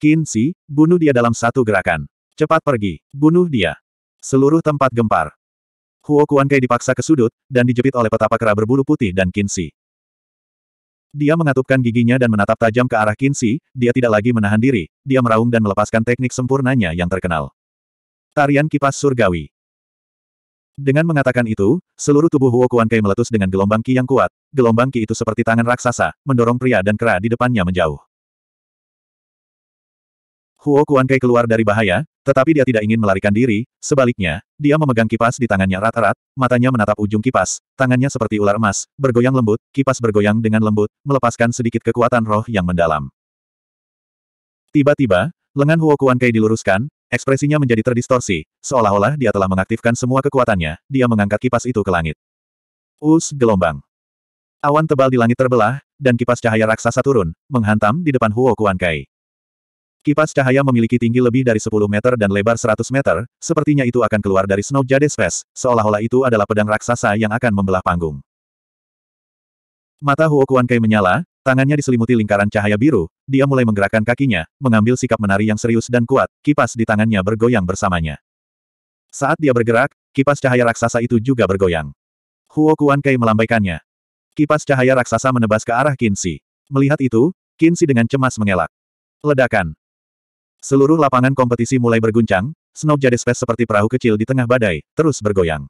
Speaker 1: Qin Si, bunuh dia dalam satu gerakan. Cepat pergi, bunuh dia. Seluruh tempat gempar. Huo Kuan Kai dipaksa ke sudut, dan dijepit oleh petapa kera berbulu putih dan Qin Si. Dia mengatupkan giginya dan menatap tajam ke arah Qin Si, dia tidak lagi menahan diri, dia meraung dan melepaskan teknik sempurnanya yang terkenal. Tarian kipas surgawi. Dengan mengatakan itu, seluruh tubuh Huo Kuan Kai meletus dengan gelombang Ki yang kuat. Gelombang Ki itu seperti tangan raksasa, mendorong pria dan kera di depannya menjauh. Huo Kuan Kai keluar dari bahaya, tetapi dia tidak ingin melarikan diri, sebaliknya, dia memegang kipas di tangannya erat-erat, matanya menatap ujung kipas, tangannya seperti ular emas, bergoyang lembut, kipas bergoyang dengan lembut, melepaskan sedikit kekuatan roh yang mendalam. Tiba-tiba, lengan Huo Kuan Kai diluruskan, Ekspresinya menjadi terdistorsi, seolah-olah dia telah mengaktifkan semua kekuatannya, dia mengangkat kipas itu ke langit. Us gelombang. Awan tebal di langit terbelah, dan kipas cahaya raksasa turun, menghantam di depan Huo Kuan Kai. Kipas cahaya memiliki tinggi lebih dari 10 meter dan lebar 100 meter, sepertinya itu akan keluar dari Snow Jade Space, seolah-olah itu adalah pedang raksasa yang akan membelah panggung. Mata Huo Kuan Kai menyala, Tangannya diselimuti lingkaran cahaya biru, dia mulai menggerakkan kakinya, mengambil sikap menari yang serius dan kuat, kipas di tangannya bergoyang bersamanya. Saat dia bergerak, kipas cahaya raksasa itu juga bergoyang. Huo Kuan Kai melambaikannya. Kipas cahaya raksasa menebas ke arah Kinsi. Melihat itu, Kinsi dengan cemas mengelak. Ledakan. Seluruh lapangan kompetisi mulai berguncang, Snow Jade Space seperti perahu kecil di tengah badai, terus bergoyang.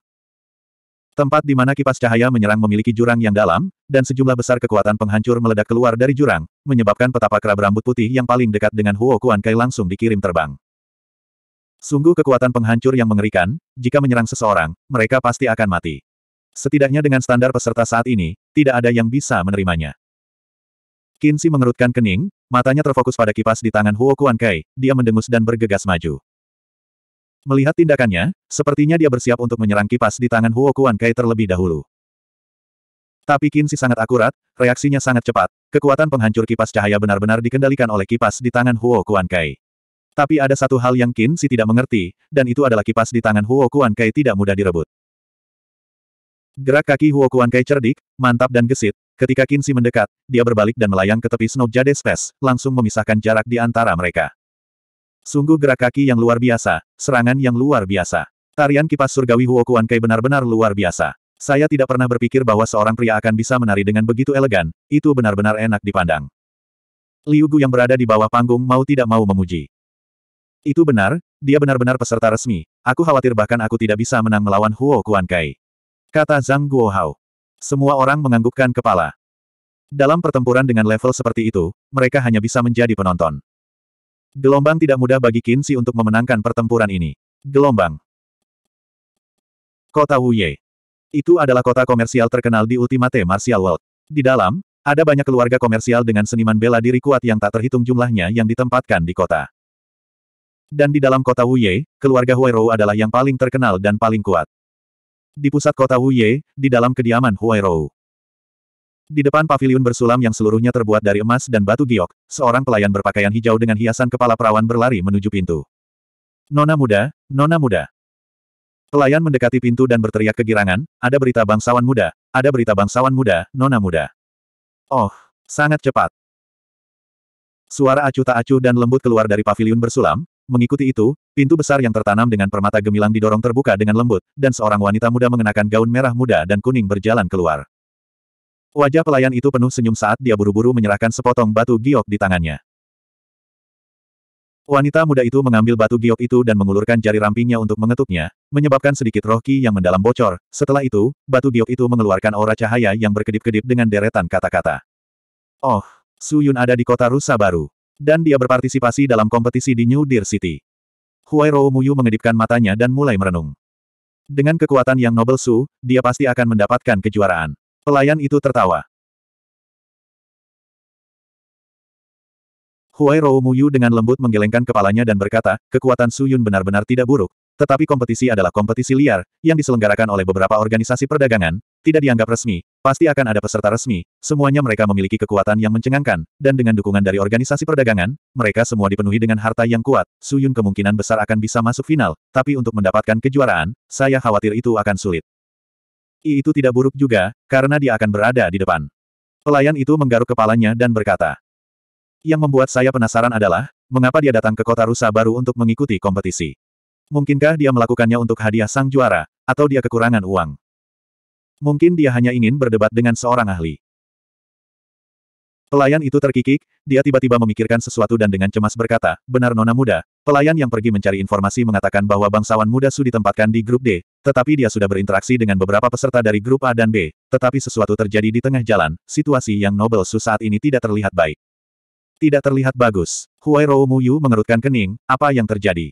Speaker 1: Tempat di mana kipas cahaya menyerang memiliki jurang yang dalam, dan sejumlah besar kekuatan penghancur meledak keluar dari jurang, menyebabkan petapa kerab rambut putih yang paling dekat dengan Huo Kuan Kai langsung dikirim terbang. Sungguh kekuatan penghancur yang mengerikan, jika menyerang seseorang, mereka pasti akan mati. Setidaknya dengan standar peserta saat ini, tidak ada yang bisa menerimanya. Kinsi mengerutkan kening, matanya terfokus pada kipas di tangan Huo Kuan Kai, dia mendengus dan bergegas maju. Melihat tindakannya, sepertinya dia bersiap untuk menyerang kipas di tangan Huo Kuan Kai terlebih dahulu. Tapi Kinsi sangat akurat, reaksinya sangat cepat. Kekuatan penghancur kipas cahaya benar-benar dikendalikan oleh kipas di tangan Huo Kuan Kai. Tapi ada satu hal yang Kinsi tidak mengerti, dan itu adalah kipas di tangan Huo Kuan Kai tidak mudah direbut. Gerak kaki Huo Kuan Kai cerdik, mantap dan gesit. Ketika Kinsi mendekat, dia berbalik dan melayang ke tepi Snow Jade Space, langsung memisahkan jarak di antara mereka. Sungguh gerak kaki yang luar biasa, serangan yang luar biasa. Tarian kipas surgawi Huo Kuan Kai benar-benar luar biasa. Saya tidak pernah berpikir bahwa seorang pria akan bisa menari dengan begitu elegan, itu benar-benar enak dipandang. Liu Gu yang berada di bawah panggung mau tidak mau memuji. Itu benar, dia benar-benar peserta resmi, aku khawatir bahkan aku tidak bisa menang melawan Huo Kuan Kai. Kata Zhang Guohao. Semua orang menganggukkan kepala. Dalam pertempuran dengan level seperti itu, mereka hanya bisa menjadi penonton. Gelombang tidak mudah bagi Kinsi untuk memenangkan pertempuran ini. Gelombang. Kota Wuye. Itu adalah kota komersial terkenal di Ultimate Martial World. Di dalam, ada banyak keluarga komersial dengan seniman bela diri kuat yang tak terhitung jumlahnya yang ditempatkan di kota. Dan di dalam kota Wuye, keluarga Huairou adalah yang paling terkenal dan paling kuat. Di pusat kota Wuye, di dalam kediaman Huairou. Di depan pavilion bersulam yang seluruhnya terbuat dari emas dan batu giok, seorang pelayan berpakaian hijau dengan hiasan kepala perawan berlari menuju pintu. Nona muda, nona muda. Pelayan mendekati pintu dan berteriak kegirangan, ada berita bangsawan muda, ada berita bangsawan muda, nona muda. Oh, sangat cepat. Suara acuh tak acuh dan lembut keluar dari pavilion bersulam, mengikuti itu, pintu besar yang tertanam dengan permata gemilang didorong terbuka dengan lembut, dan seorang wanita muda mengenakan gaun merah muda dan kuning berjalan keluar. Wajah pelayan itu penuh senyum saat dia buru-buru menyerahkan sepotong batu giok di tangannya. Wanita muda itu mengambil batu giok itu dan mengulurkan jari rampingnya untuk mengetuknya, menyebabkan sedikit roh ki yang mendalam bocor. Setelah itu, batu giok itu mengeluarkan aura cahaya yang berkedip-kedip dengan deretan kata-kata. Oh, Su Yun ada di kota Rusa Baru. Dan dia berpartisipasi dalam kompetisi di New Deer City. Huai Rou Muyu mengedipkan matanya dan mulai merenung. Dengan kekuatan yang Nobel Su, dia pasti akan mendapatkan kejuaraan. Pelayan itu tertawa. Huai Rou Muyu dengan lembut menggelengkan kepalanya dan berkata, kekuatan Su Yun benar-benar tidak buruk, tetapi kompetisi adalah kompetisi liar, yang diselenggarakan oleh beberapa organisasi perdagangan, tidak dianggap resmi, pasti akan ada peserta resmi, semuanya mereka memiliki kekuatan yang mencengangkan, dan dengan dukungan dari organisasi perdagangan, mereka semua dipenuhi dengan harta yang kuat, Su Yun kemungkinan besar akan bisa masuk final, tapi untuk mendapatkan kejuaraan, saya khawatir itu akan sulit. I itu tidak buruk juga, karena dia akan berada di depan. Pelayan itu menggaruk kepalanya dan berkata, yang membuat saya penasaran adalah, mengapa dia datang ke kota rusa baru untuk mengikuti kompetisi. Mungkinkah dia melakukannya untuk hadiah sang juara, atau dia kekurangan uang? Mungkin dia hanya ingin berdebat dengan seorang ahli. Pelayan itu terkikik, dia tiba-tiba memikirkan sesuatu dan dengan cemas berkata, benar nona muda, Pelayan yang pergi mencari informasi mengatakan bahwa bangsawan muda Su ditempatkan di grup D, tetapi dia sudah berinteraksi dengan beberapa peserta dari grup A dan B, tetapi sesuatu terjadi di tengah jalan, situasi yang Nobel Su saat ini tidak terlihat baik. Tidak terlihat bagus. Huai Rou Yu mengerutkan kening, apa yang terjadi?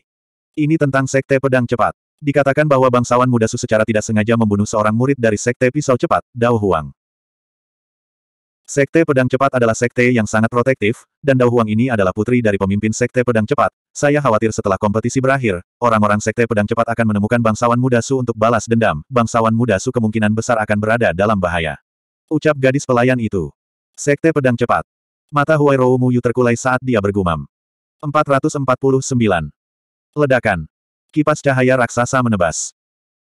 Speaker 1: Ini tentang Sekte Pedang Cepat. Dikatakan bahwa bangsawan muda Su secara tidak sengaja membunuh seorang murid dari Sekte Pisau Cepat, Dao Huang. Sekte Pedang Cepat adalah sekte yang sangat protektif, dan Dao Huang ini adalah putri dari pemimpin Sekte Pedang Cepat. Saya khawatir setelah kompetisi berakhir, orang-orang Sekte Pedang Cepat akan menemukan bangsawan muda Su untuk balas dendam. Bangsawan muda Su kemungkinan besar akan berada dalam bahaya. Ucap gadis pelayan itu. Sekte Pedang Cepat. Mata Huai Rou Muyu terkulai saat dia bergumam. 449. Ledakan. Kipas cahaya raksasa menebas.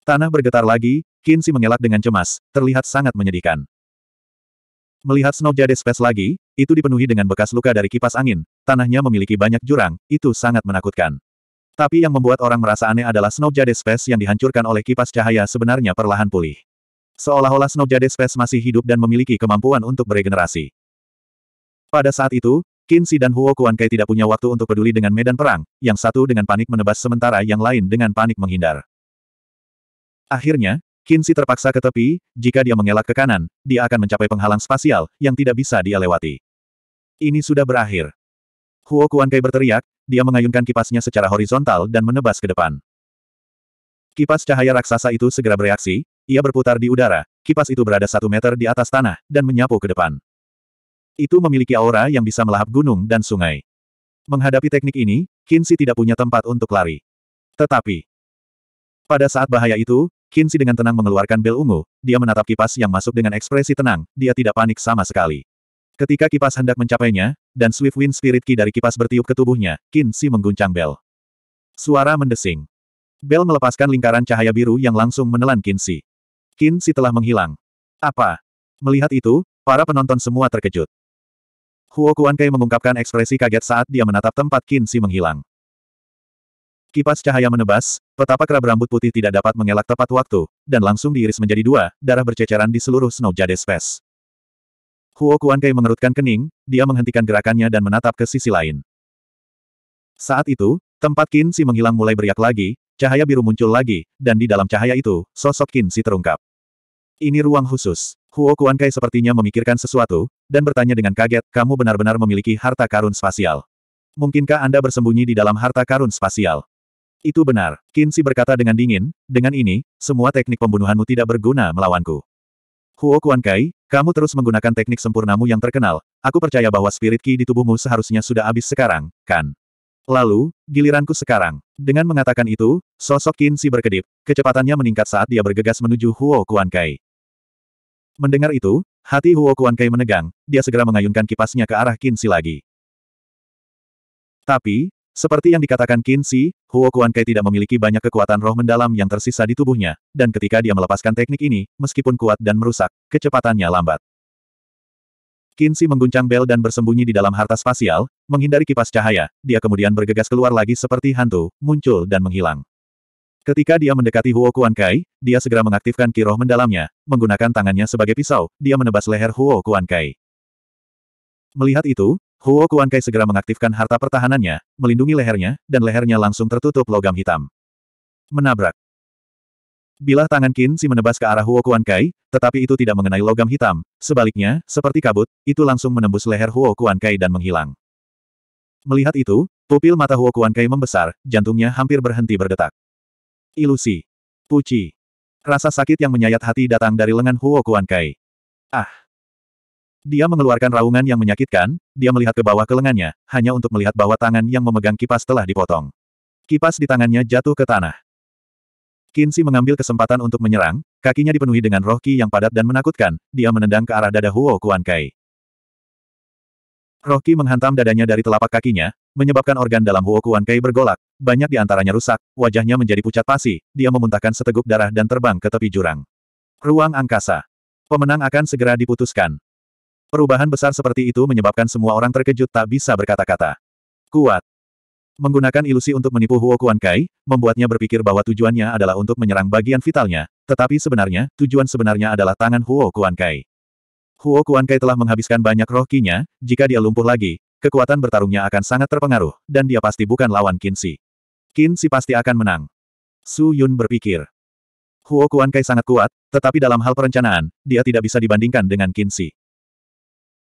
Speaker 1: Tanah bergetar lagi, Kinsi mengelak dengan cemas, terlihat sangat menyedihkan. Melihat Snow Jade Space lagi, itu dipenuhi dengan bekas luka dari kipas angin, tanahnya memiliki banyak jurang, itu sangat menakutkan. Tapi yang membuat orang merasa aneh adalah Snow Jade Space yang dihancurkan oleh kipas cahaya sebenarnya perlahan pulih. Seolah-olah Snow Jade Space masih hidup dan memiliki kemampuan untuk beregenerasi. Pada saat itu, Qin Shi dan Huo Kuan Kai tidak punya waktu untuk peduli dengan medan perang, yang satu dengan panik menebas sementara yang lain dengan panik menghindar. Akhirnya, Kinsi terpaksa ke tepi, jika dia mengelak ke kanan, dia akan mencapai penghalang spasial, yang tidak bisa dia lewati. Ini sudah berakhir. Huo Kai berteriak, dia mengayunkan kipasnya secara horizontal dan menebas ke depan. Kipas cahaya raksasa itu segera bereaksi, ia berputar di udara, kipas itu berada satu meter di atas tanah, dan menyapu ke depan. Itu memiliki aura yang bisa melahap gunung dan sungai. Menghadapi teknik ini, Kinsi tidak punya tempat untuk lari. Tetapi, pada saat bahaya itu, Kinsi dengan tenang mengeluarkan bel ungu, dia menatap kipas yang masuk dengan ekspresi tenang, dia tidak panik sama sekali. Ketika kipas hendak mencapainya, dan Swift Wind Spirit Key dari kipas bertiup ke tubuhnya, Kinsi mengguncang bel. Suara mendesing. Bel melepaskan lingkaran cahaya biru yang langsung menelan Kinsi. Kinsi telah menghilang. Apa? Melihat itu, para penonton semua terkejut. Huo Kai mengungkapkan ekspresi kaget saat dia menatap tempat Kinsi menghilang. Kipas cahaya menebas, petapa kera berambut putih tidak dapat mengelak tepat waktu, dan langsung diiris menjadi dua, darah berceceran di seluruh Snow Jade Space. Huo Kai mengerutkan kening, dia menghentikan gerakannya dan menatap ke sisi lain. Saat itu, tempat Qin Si menghilang mulai beriak lagi, cahaya biru muncul lagi, dan di dalam cahaya itu, sosok Qin Si terungkap. Ini ruang khusus. Huo Kai sepertinya memikirkan sesuatu, dan bertanya dengan kaget, kamu benar-benar memiliki harta karun spasial. Mungkinkah Anda bersembunyi di dalam harta karun spasial? Itu benar, Kinsi berkata dengan dingin, dengan ini, semua teknik pembunuhanmu tidak berguna melawanku. Huo Kuan Kai, kamu terus menggunakan teknik sempurnamu yang terkenal, aku percaya bahwa spirit ki di tubuhmu seharusnya sudah habis sekarang, kan? Lalu, giliranku sekarang. Dengan mengatakan itu, sosok Kinsi berkedip, kecepatannya meningkat saat dia bergegas menuju Huo Kuan Kai. Mendengar itu, hati Huo Kuan Kai menegang, dia segera mengayunkan kipasnya ke arah Kinsi lagi. Tapi, seperti yang dikatakan Qin Shi, Huo Kuan Kai tidak memiliki banyak kekuatan roh mendalam yang tersisa di tubuhnya, dan ketika dia melepaskan teknik ini, meskipun kuat dan merusak, kecepatannya lambat. Qin Shi mengguncang bel dan bersembunyi di dalam harta spasial, menghindari kipas cahaya, dia kemudian bergegas keluar lagi seperti hantu, muncul dan menghilang. Ketika dia mendekati Huo Kuan Kai, dia segera mengaktifkan kiroh mendalamnya, menggunakan tangannya sebagai pisau, dia menebas leher Huo Kuan Kai. Melihat itu, Huo Kuankai segera mengaktifkan harta pertahanannya, melindungi lehernya, dan lehernya langsung tertutup logam hitam. Menabrak. Bilah tangan Qin Si menebas ke arah Huo Kuankai, tetapi itu tidak mengenai logam hitam, sebaliknya, seperti kabut, itu langsung menembus leher Huo Kuankai dan menghilang. Melihat itu, pupil mata Huo Kuankai membesar, jantungnya hampir berhenti berdetak. Ilusi. Puci. Rasa sakit yang menyayat hati datang dari lengan Huo Kuankai. Ah! Dia mengeluarkan raungan yang menyakitkan, dia melihat ke bawah ke lengannya, hanya untuk melihat bahwa tangan yang memegang kipas telah dipotong. Kipas di tangannya jatuh ke tanah. Kinsi mengambil kesempatan untuk menyerang, kakinya dipenuhi dengan roh ki yang padat dan menakutkan, dia menendang ke arah dada Huo Kuan Kai. Roh ki menghantam dadanya dari telapak kakinya, menyebabkan organ dalam Huo Kuan Kai bergolak, banyak di antaranya rusak, wajahnya menjadi pucat pasi, dia memuntahkan seteguk darah dan terbang ke tepi jurang. Ruang angkasa. Pemenang akan segera diputuskan. Perubahan besar seperti itu menyebabkan semua orang terkejut tak bisa berkata-kata. Kuat. Menggunakan ilusi untuk menipu Huo Kuan Kai, membuatnya berpikir bahwa tujuannya adalah untuk menyerang bagian vitalnya, tetapi sebenarnya, tujuan sebenarnya adalah tangan Huo Kuan Kai. Huo Kuan Kai telah menghabiskan banyak roh kinya, jika dia lumpuh lagi, kekuatan bertarungnya akan sangat terpengaruh, dan dia pasti bukan lawan Qin Si. Qin Si pasti akan menang. Su Yun berpikir. Huo Kuan Kai sangat kuat, tetapi dalam hal perencanaan, dia tidak bisa dibandingkan dengan Qin Si.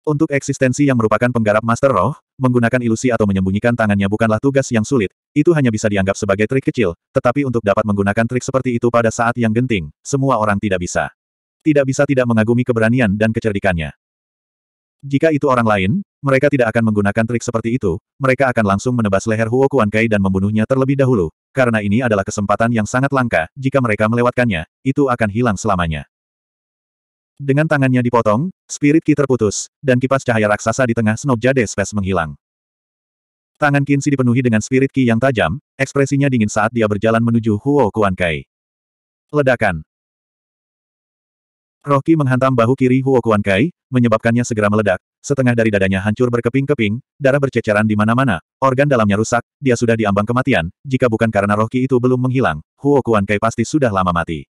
Speaker 1: Untuk eksistensi yang merupakan penggarap Master Roh, menggunakan ilusi atau menyembunyikan tangannya bukanlah tugas yang sulit, itu hanya bisa dianggap sebagai trik kecil, tetapi untuk dapat menggunakan trik seperti itu pada saat yang genting, semua orang tidak bisa. Tidak bisa tidak mengagumi keberanian dan kecerdikannya. Jika itu orang lain, mereka tidak akan menggunakan trik seperti itu, mereka akan langsung menebas leher Huo Kuan Kai dan membunuhnya terlebih dahulu, karena ini adalah kesempatan yang sangat langka, jika mereka melewatkannya, itu akan hilang selamanya. Dengan tangannya dipotong, spirit ki terputus, dan kipas cahaya raksasa di tengah Snow Jade Space menghilang. Tangan Kinsi dipenuhi dengan spirit ki yang tajam, ekspresinya dingin saat dia berjalan menuju Huo Kuan Kai. Ledakan. Roh ki menghantam bahu kiri Huo Kuan Kai, menyebabkannya segera meledak, setengah dari dadanya hancur berkeping-keping, darah berceceran di mana-mana, organ dalamnya rusak, dia sudah diambang kematian, jika bukan karena roh ki itu belum menghilang, Huo Kuan Kai pasti sudah lama mati.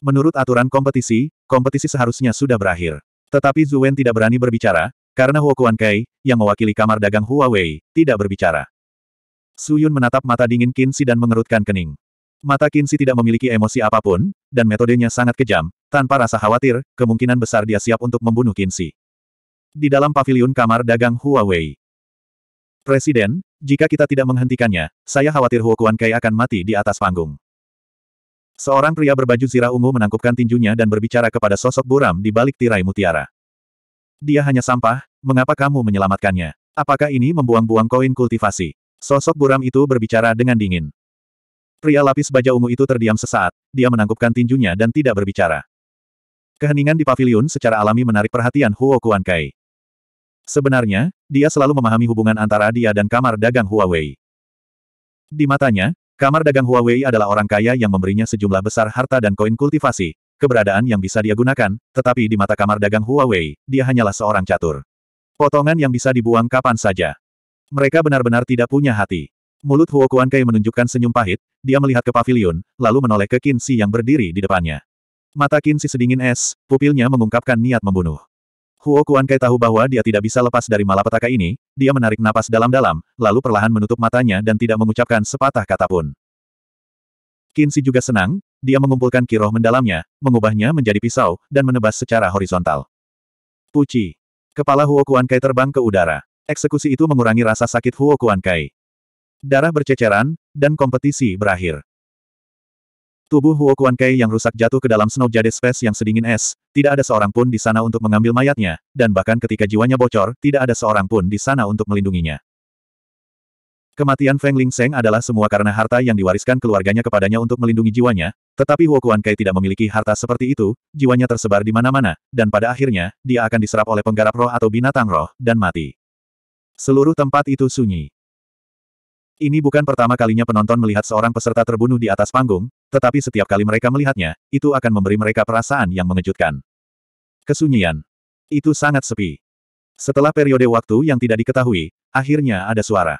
Speaker 1: Menurut aturan kompetisi, kompetisi seharusnya sudah berakhir. Tetapi Zhu Wen tidak berani berbicara, karena Huo Kuan Kai, yang mewakili kamar dagang Huawei, tidak berbicara. Su Yun menatap mata dingin Kinsi dan mengerutkan kening. Mata Kinsi tidak memiliki emosi apapun, dan metodenya sangat kejam, tanpa rasa khawatir, kemungkinan besar dia siap untuk membunuh Kinsi. Di dalam paviliun kamar dagang Huawei. Presiden, jika kita tidak menghentikannya, saya khawatir Huo Kuan Kai akan mati di atas panggung. Seorang pria berbaju zirah ungu menangkupkan tinjunya dan berbicara kepada sosok buram di balik tirai mutiara. Dia hanya sampah, mengapa kamu menyelamatkannya? Apakah ini membuang-buang koin kultivasi? Sosok buram itu berbicara dengan dingin. Pria lapis baja ungu itu terdiam sesaat, dia menangkupkan tinjunya dan tidak berbicara. Keheningan di paviliun secara alami menarik perhatian Huo Kai. Sebenarnya, dia selalu memahami hubungan antara dia dan kamar dagang Huawei. Di matanya, Kamar dagang Huawei adalah orang kaya yang memberinya sejumlah besar harta dan koin kultivasi, keberadaan yang bisa dia gunakan, tetapi di mata kamar dagang Huawei, dia hanyalah seorang catur. Potongan yang bisa dibuang kapan saja. Mereka benar-benar tidak punya hati. Mulut Huo Kai menunjukkan senyum pahit, dia melihat ke pavilion, lalu menoleh ke Qin Shi yang berdiri di depannya. Mata Qin Shi sedingin es, pupilnya mengungkapkan niat membunuh. Huo Kai tahu bahwa dia tidak bisa lepas dari malapetaka ini, dia menarik napas dalam-dalam, lalu perlahan menutup matanya dan tidak mengucapkan sepatah kata pun. Kinsi juga senang, dia mengumpulkan kiroh mendalamnya, mengubahnya menjadi pisau, dan menebas secara horizontal. Puci. Kepala Huo Kai terbang ke udara. Eksekusi itu mengurangi rasa sakit Huo Kai. Darah berceceran, dan kompetisi berakhir. Tubuh Huo Kuan Kei yang rusak jatuh ke dalam Snow Jade Space yang sedingin es, tidak ada seorang pun di sana untuk mengambil mayatnya, dan bahkan ketika jiwanya bocor, tidak ada seorang pun di sana untuk melindunginya. Kematian Feng Ling Seng adalah semua karena harta yang diwariskan keluarganya kepadanya untuk melindungi jiwanya, tetapi Huo Kuan Kei tidak memiliki harta seperti itu, jiwanya tersebar di mana-mana, dan pada akhirnya, dia akan diserap oleh penggarap roh atau binatang roh, dan mati. Seluruh tempat itu sunyi. Ini bukan pertama kalinya penonton melihat seorang peserta terbunuh di atas panggung, tetapi setiap kali mereka melihatnya, itu akan memberi mereka perasaan yang mengejutkan. Kesunyian. Itu sangat sepi. Setelah periode waktu yang tidak diketahui, akhirnya ada suara.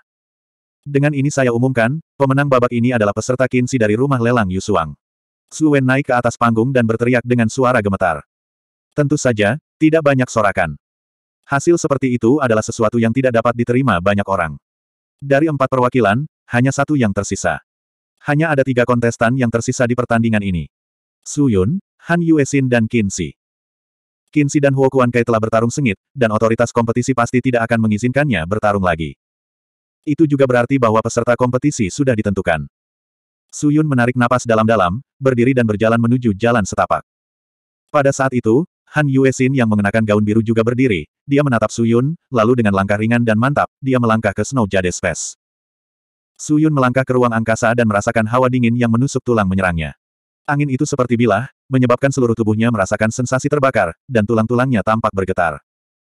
Speaker 1: Dengan ini saya umumkan, pemenang babak ini adalah peserta Kinsi dari rumah lelang Yusuang. Suwen naik ke atas panggung dan berteriak dengan suara gemetar. Tentu saja, tidak banyak sorakan. Hasil seperti itu adalah sesuatu yang tidak dapat diterima banyak orang. Dari empat perwakilan, hanya satu yang tersisa. Hanya ada tiga kontestan yang tersisa di pertandingan ini. Su Yun, Han Sin dan Qin Shi. Qin Shi dan Huo Kuan Kai telah bertarung sengit, dan otoritas kompetisi pasti tidak akan mengizinkannya bertarung lagi. Itu juga berarti bahwa peserta kompetisi sudah ditentukan. Su Yun menarik napas dalam-dalam, berdiri dan berjalan menuju jalan setapak. Pada saat itu, Han Yuesin yang mengenakan gaun biru juga berdiri, dia menatap Su Yun, lalu dengan langkah ringan dan mantap, dia melangkah ke Snow Jade Space. Su Yun melangkah ke ruang angkasa dan merasakan hawa dingin yang menusuk tulang menyerangnya. Angin itu seperti bilah, menyebabkan seluruh tubuhnya merasakan sensasi terbakar, dan tulang-tulangnya tampak bergetar.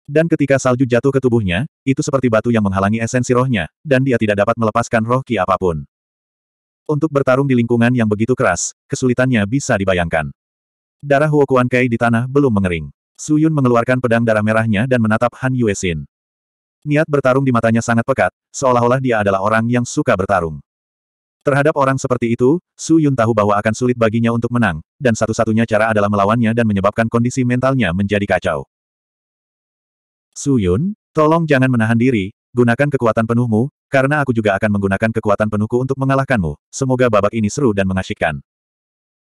Speaker 1: Dan ketika salju jatuh ke tubuhnya, itu seperti batu yang menghalangi esensi rohnya, dan dia tidak dapat melepaskan roh ki apapun. Untuk bertarung di lingkungan yang begitu keras, kesulitannya bisa dibayangkan. Darah Huokuan Kai di tanah belum mengering. Su Yun mengeluarkan pedang darah merahnya dan menatap Han Yue Xin. Niat bertarung di matanya sangat pekat, seolah-olah dia adalah orang yang suka bertarung. Terhadap orang seperti itu, Su Yun tahu bahwa akan sulit baginya untuk menang, dan satu-satunya cara adalah melawannya dan menyebabkan kondisi mentalnya menjadi kacau. Su Yun, tolong jangan menahan diri, gunakan kekuatan penuhmu, karena aku juga akan menggunakan kekuatan penuhku untuk mengalahkanmu. Semoga babak ini seru dan mengasyikkan.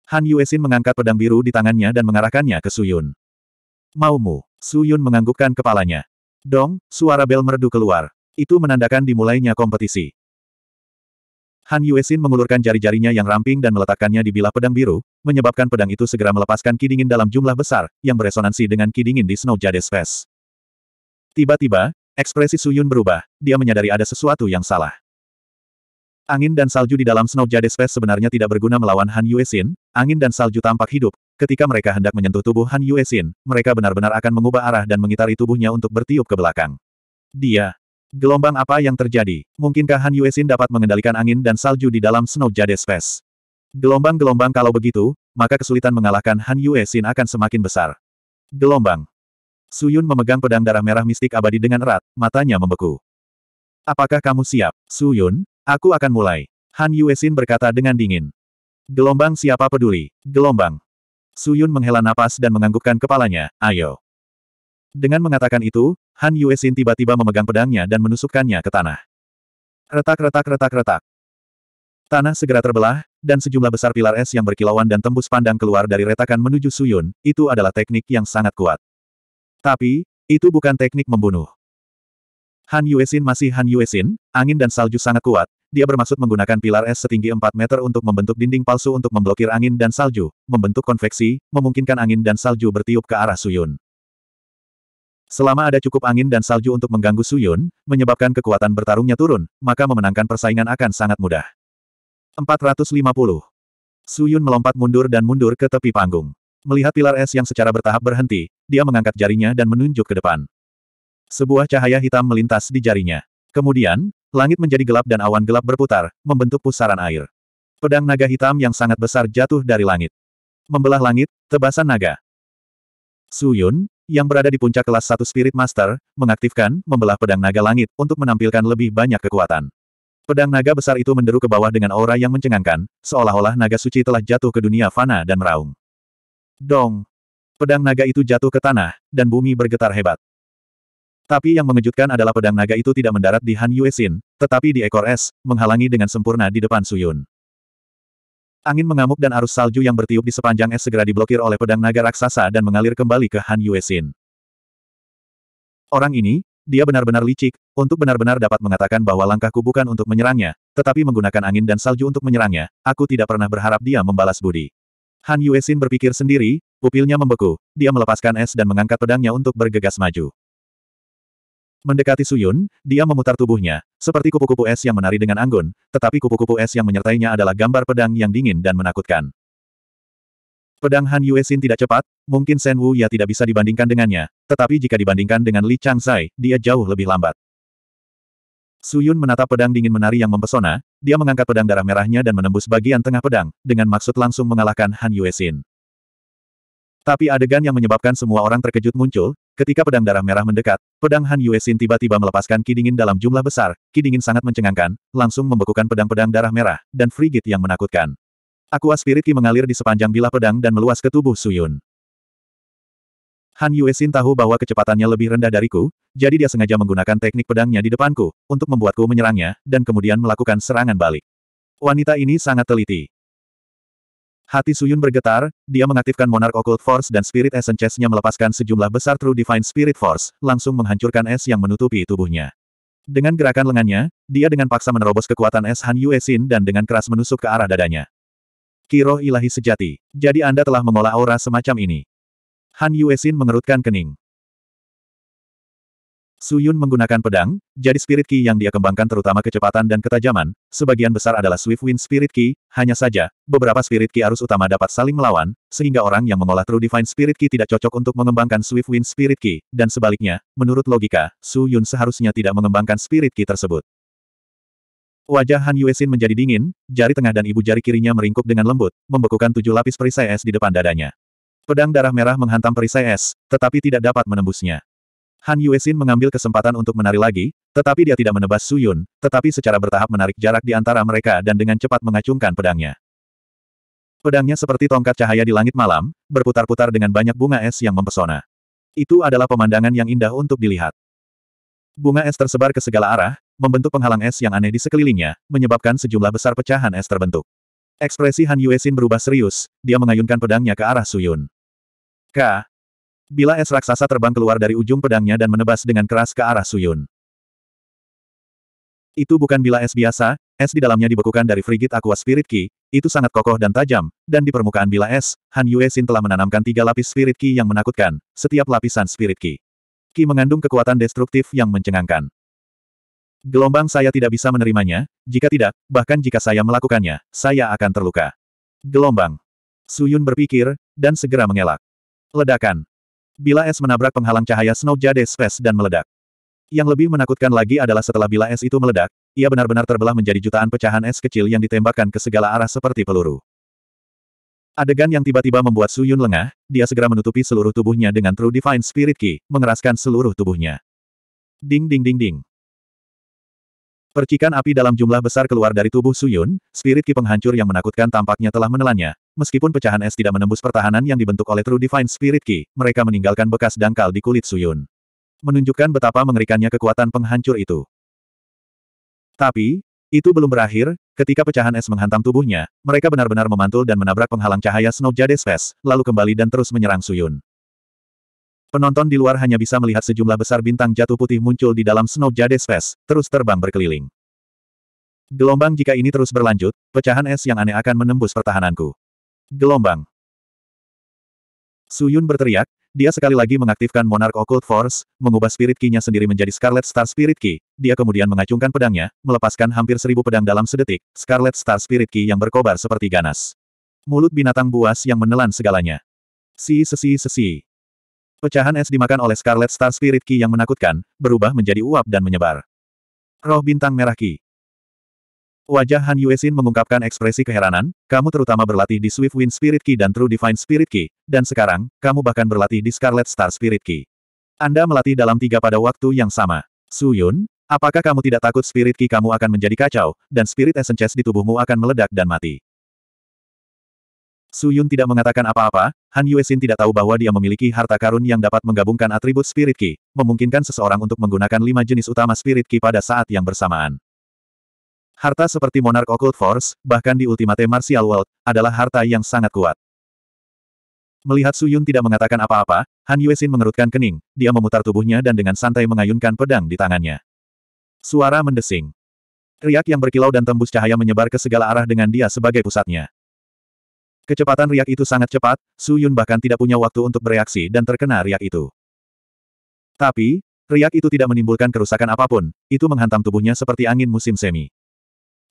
Speaker 1: Han Yuesin mengangkat pedang biru di tangannya dan mengarahkannya ke Suyun. Maumu, Suyun menganggukkan kepalanya. Dong, suara bel merdu keluar. Itu menandakan dimulainya kompetisi. Han Yuesin mengulurkan jari-jarinya yang ramping dan meletakkannya di bilah pedang biru, menyebabkan pedang itu segera melepaskan ki dalam jumlah besar, yang beresonansi dengan ki di Snow Jade Space. Tiba-tiba, ekspresi Suyun berubah, dia menyadari ada sesuatu yang salah. Angin dan salju di dalam Snow Jade Space sebenarnya tidak berguna melawan Han Yuesin, angin dan salju tampak hidup, ketika mereka hendak menyentuh tubuh Han Yuesin, mereka benar-benar akan mengubah arah dan mengitari tubuhnya untuk bertiup ke belakang. Dia. Gelombang apa yang terjadi? Mungkinkah Han Yuesin dapat mengendalikan angin dan salju di dalam Snow Jade Space? Gelombang-gelombang kalau begitu, maka kesulitan mengalahkan Han Yuesin akan semakin besar. Gelombang. Suyun memegang pedang darah merah mistik abadi dengan erat, matanya membeku. Apakah kamu siap? Suyun, Aku akan mulai. Han Yuesin berkata dengan dingin. Gelombang siapa peduli? Gelombang. Su Yun menghela napas dan menganggukkan kepalanya, ayo. Dengan mengatakan itu, Han Yuesin tiba-tiba memegang pedangnya dan menusukkannya ke tanah. Retak-retak-retak-retak. Tanah segera terbelah, dan sejumlah besar pilar es yang berkilauan dan tembus pandang keluar dari retakan menuju Suyun, itu adalah teknik yang sangat kuat. Tapi, itu bukan teknik membunuh. Han Yuesin masih Han Yuesin, angin dan salju sangat kuat, dia bermaksud menggunakan pilar es setinggi 4 meter untuk membentuk dinding palsu untuk memblokir angin dan salju, membentuk konveksi, memungkinkan angin dan salju bertiup ke arah Suyun. Selama ada cukup angin dan salju untuk mengganggu Suyun, menyebabkan kekuatan bertarungnya turun, maka memenangkan persaingan akan sangat mudah. 450. Suyun melompat mundur dan mundur ke tepi panggung. Melihat pilar es yang secara bertahap berhenti, dia mengangkat jarinya dan menunjuk ke depan. Sebuah cahaya hitam melintas di jarinya. Kemudian, langit menjadi gelap dan awan gelap berputar, membentuk pusaran air. Pedang naga hitam yang sangat besar jatuh dari langit. Membelah langit, tebasan naga. Su Yun, yang berada di puncak kelas satu Spirit Master, mengaktifkan membelah pedang naga langit untuk menampilkan lebih banyak kekuatan. Pedang naga besar itu menderu ke bawah dengan aura yang mencengangkan, seolah-olah naga suci telah jatuh ke dunia fana dan meraung. Dong! Pedang naga itu jatuh ke tanah, dan bumi bergetar hebat. Tapi yang mengejutkan adalah pedang naga itu tidak mendarat di Han Yuesin, tetapi di ekor es, menghalangi dengan sempurna di depan Suyun. Angin mengamuk dan arus salju yang bertiup di sepanjang es segera diblokir oleh pedang naga raksasa dan mengalir kembali ke Han Yuesin. Orang ini, dia benar-benar licik, untuk benar-benar dapat mengatakan bahwa langkahku bukan untuk menyerangnya, tetapi menggunakan angin dan salju untuk menyerangnya, aku tidak pernah berharap dia membalas budi. Han Yuesin berpikir sendiri, pupilnya membeku, dia melepaskan es dan mengangkat pedangnya untuk bergegas maju. Mendekati Suyun, dia memutar tubuhnya, seperti kupu-kupu es yang menari dengan anggun, tetapi kupu-kupu es yang menyertainya adalah gambar pedang yang dingin dan menakutkan. Pedang Han Yuesin tidak cepat, mungkin Shen Wu ya tidak bisa dibandingkan dengannya, tetapi jika dibandingkan dengan Li Sai, dia jauh lebih lambat. Suyun menatap pedang dingin menari yang mempesona, dia mengangkat pedang darah merahnya dan menembus bagian tengah pedang, dengan maksud langsung mengalahkan Han Yuesin. Tapi adegan yang menyebabkan semua orang terkejut muncul, ketika pedang darah merah mendekat, pedang Han Yuesin tiba-tiba melepaskan ki dalam jumlah besar, ki sangat mencengangkan, langsung membekukan pedang-pedang darah merah, dan frigit yang menakutkan. Aqua Spirit Ki mengalir di sepanjang bilah pedang dan meluas ke tubuh Suyun. Han Yuesin tahu bahwa kecepatannya lebih rendah dariku, jadi dia sengaja menggunakan teknik pedangnya di depanku, untuk membuatku menyerangnya, dan kemudian melakukan serangan balik. Wanita ini sangat teliti. Hati Suyun bergetar, dia mengaktifkan Monarch Occult Force dan Spirit Essence chest-nya melepaskan sejumlah besar True Divine Spirit Force, langsung menghancurkan es yang menutupi tubuhnya. Dengan gerakan lengannya, dia dengan paksa menerobos kekuatan es Han Yue Xin dan dengan keras menusuk ke arah dadanya. Kiro ilahi sejati, jadi Anda telah mengolah aura semacam ini. Han Yue Xin mengerutkan kening. Su Yun menggunakan pedang, jadi Spirit Key yang dia kembangkan terutama kecepatan dan ketajaman, sebagian besar adalah Swift Wind Spirit Key, hanya saja, beberapa Spirit Key arus utama dapat saling melawan, sehingga orang yang mengolah True Divine Spirit Key tidak cocok untuk mengembangkan Swift Wind Spirit Key, dan sebaliknya, menurut logika, Su Yun seharusnya tidak mengembangkan Spirit Key tersebut. Wajah Han Yuexin menjadi dingin, jari tengah dan ibu jari kirinya meringkuk dengan lembut, membekukan tujuh lapis perisai es di depan dadanya. Pedang darah merah menghantam perisai es, tetapi tidak dapat menembusnya. Han Yuexin mengambil kesempatan untuk menari lagi, tetapi dia tidak menebas Su Yun, tetapi secara bertahap menarik jarak di antara mereka dan dengan cepat mengacungkan pedangnya. Pedangnya seperti tongkat cahaya di langit malam, berputar-putar dengan banyak bunga es yang mempesona. Itu adalah pemandangan yang indah untuk dilihat. Bunga es tersebar ke segala arah, membentuk penghalang es yang aneh di sekelilingnya, menyebabkan sejumlah besar pecahan es terbentuk. Ekspresi Han Yuexin berubah serius, dia mengayunkan pedangnya ke arah Su Yun. K. Bila es raksasa terbang keluar dari ujung pedangnya dan menebas dengan keras ke arah Suyun. Itu bukan bila es biasa, es di dalamnya dibekukan dari frigid aqua spirit ki, itu sangat kokoh dan tajam, dan di permukaan bila es, Han Yue Xin telah menanamkan tiga lapis spirit ki yang menakutkan, setiap lapisan spirit ki. Ki mengandung kekuatan destruktif yang mencengangkan. Gelombang saya tidak bisa menerimanya, jika tidak, bahkan jika saya melakukannya, saya akan terluka. Gelombang. Suyun berpikir, dan segera mengelak. Ledakan. Bila es menabrak penghalang cahaya Snow Jade Space dan meledak. Yang lebih menakutkan lagi adalah setelah bila es itu meledak, ia benar-benar terbelah menjadi jutaan pecahan es kecil yang ditembakkan ke segala arah seperti peluru. Adegan yang tiba-tiba membuat Su Yun lengah, dia segera menutupi seluruh tubuhnya dengan True Divine Spirit Key, mengeraskan seluruh tubuhnya. Ding ding ding ding. Percikan api dalam jumlah besar keluar dari tubuh Su Yun, Spirit Key penghancur yang menakutkan tampaknya telah menelannya, Meskipun pecahan es tidak menembus pertahanan yang dibentuk oleh True Divine Spirit Key, mereka meninggalkan bekas dangkal di kulit Suyun. Menunjukkan betapa mengerikannya kekuatan penghancur itu. Tapi, itu belum berakhir, ketika pecahan es menghantam tubuhnya, mereka benar-benar memantul dan menabrak penghalang cahaya Snow Jade Space, lalu kembali dan terus menyerang Suyun. Penonton di luar hanya bisa melihat sejumlah besar bintang jatuh putih muncul di dalam Snow Jade Space, terus terbang berkeliling. Gelombang jika ini terus berlanjut, pecahan es yang aneh akan menembus pertahananku. Gelombang. Suyun berteriak, dia sekali lagi mengaktifkan Monarch Occult Force, mengubah spirit key-nya sendiri menjadi Scarlet Star Spirit Key. Dia kemudian mengacungkan pedangnya, melepaskan hampir seribu pedang dalam sedetik, Scarlet Star Spirit Key yang berkobar seperti ganas. Mulut binatang buas yang menelan segalanya. Si sesi sesi. Pecahan es dimakan oleh Scarlet Star Spirit Key yang menakutkan, berubah menjadi uap dan menyebar. Roh bintang merah Ki. Wajah Han Yuesin mengungkapkan ekspresi keheranan, kamu terutama berlatih di Swift Wind Spirit Key dan True Divine Spirit Key, dan sekarang, kamu bahkan berlatih di Scarlet Star Spirit Key. Anda melatih dalam tiga pada waktu yang sama. Su Yun, apakah kamu tidak takut Spirit Key kamu akan menjadi kacau, dan Spirit Essence di tubuhmu akan meledak dan mati? Su Yun tidak mengatakan apa-apa, Han Yuesin tidak tahu bahwa dia memiliki harta karun yang dapat menggabungkan atribut Spirit Key, memungkinkan seseorang untuk menggunakan lima jenis utama Spirit Key pada saat yang bersamaan. Harta seperti Monarch Occult Force, bahkan di Ultimate Martial World, adalah harta yang sangat kuat. Melihat Suyun tidak mengatakan apa-apa, Han Yuesin mengerutkan kening, dia memutar tubuhnya dan dengan santai mengayunkan pedang di tangannya. Suara mendesing. Riak yang berkilau dan tembus cahaya menyebar ke segala arah dengan dia sebagai pusatnya. Kecepatan riak itu sangat cepat, Su Yun bahkan tidak punya waktu untuk bereaksi dan terkena riak itu. Tapi, Riak itu tidak menimbulkan kerusakan apapun, itu menghantam tubuhnya seperti angin musim semi.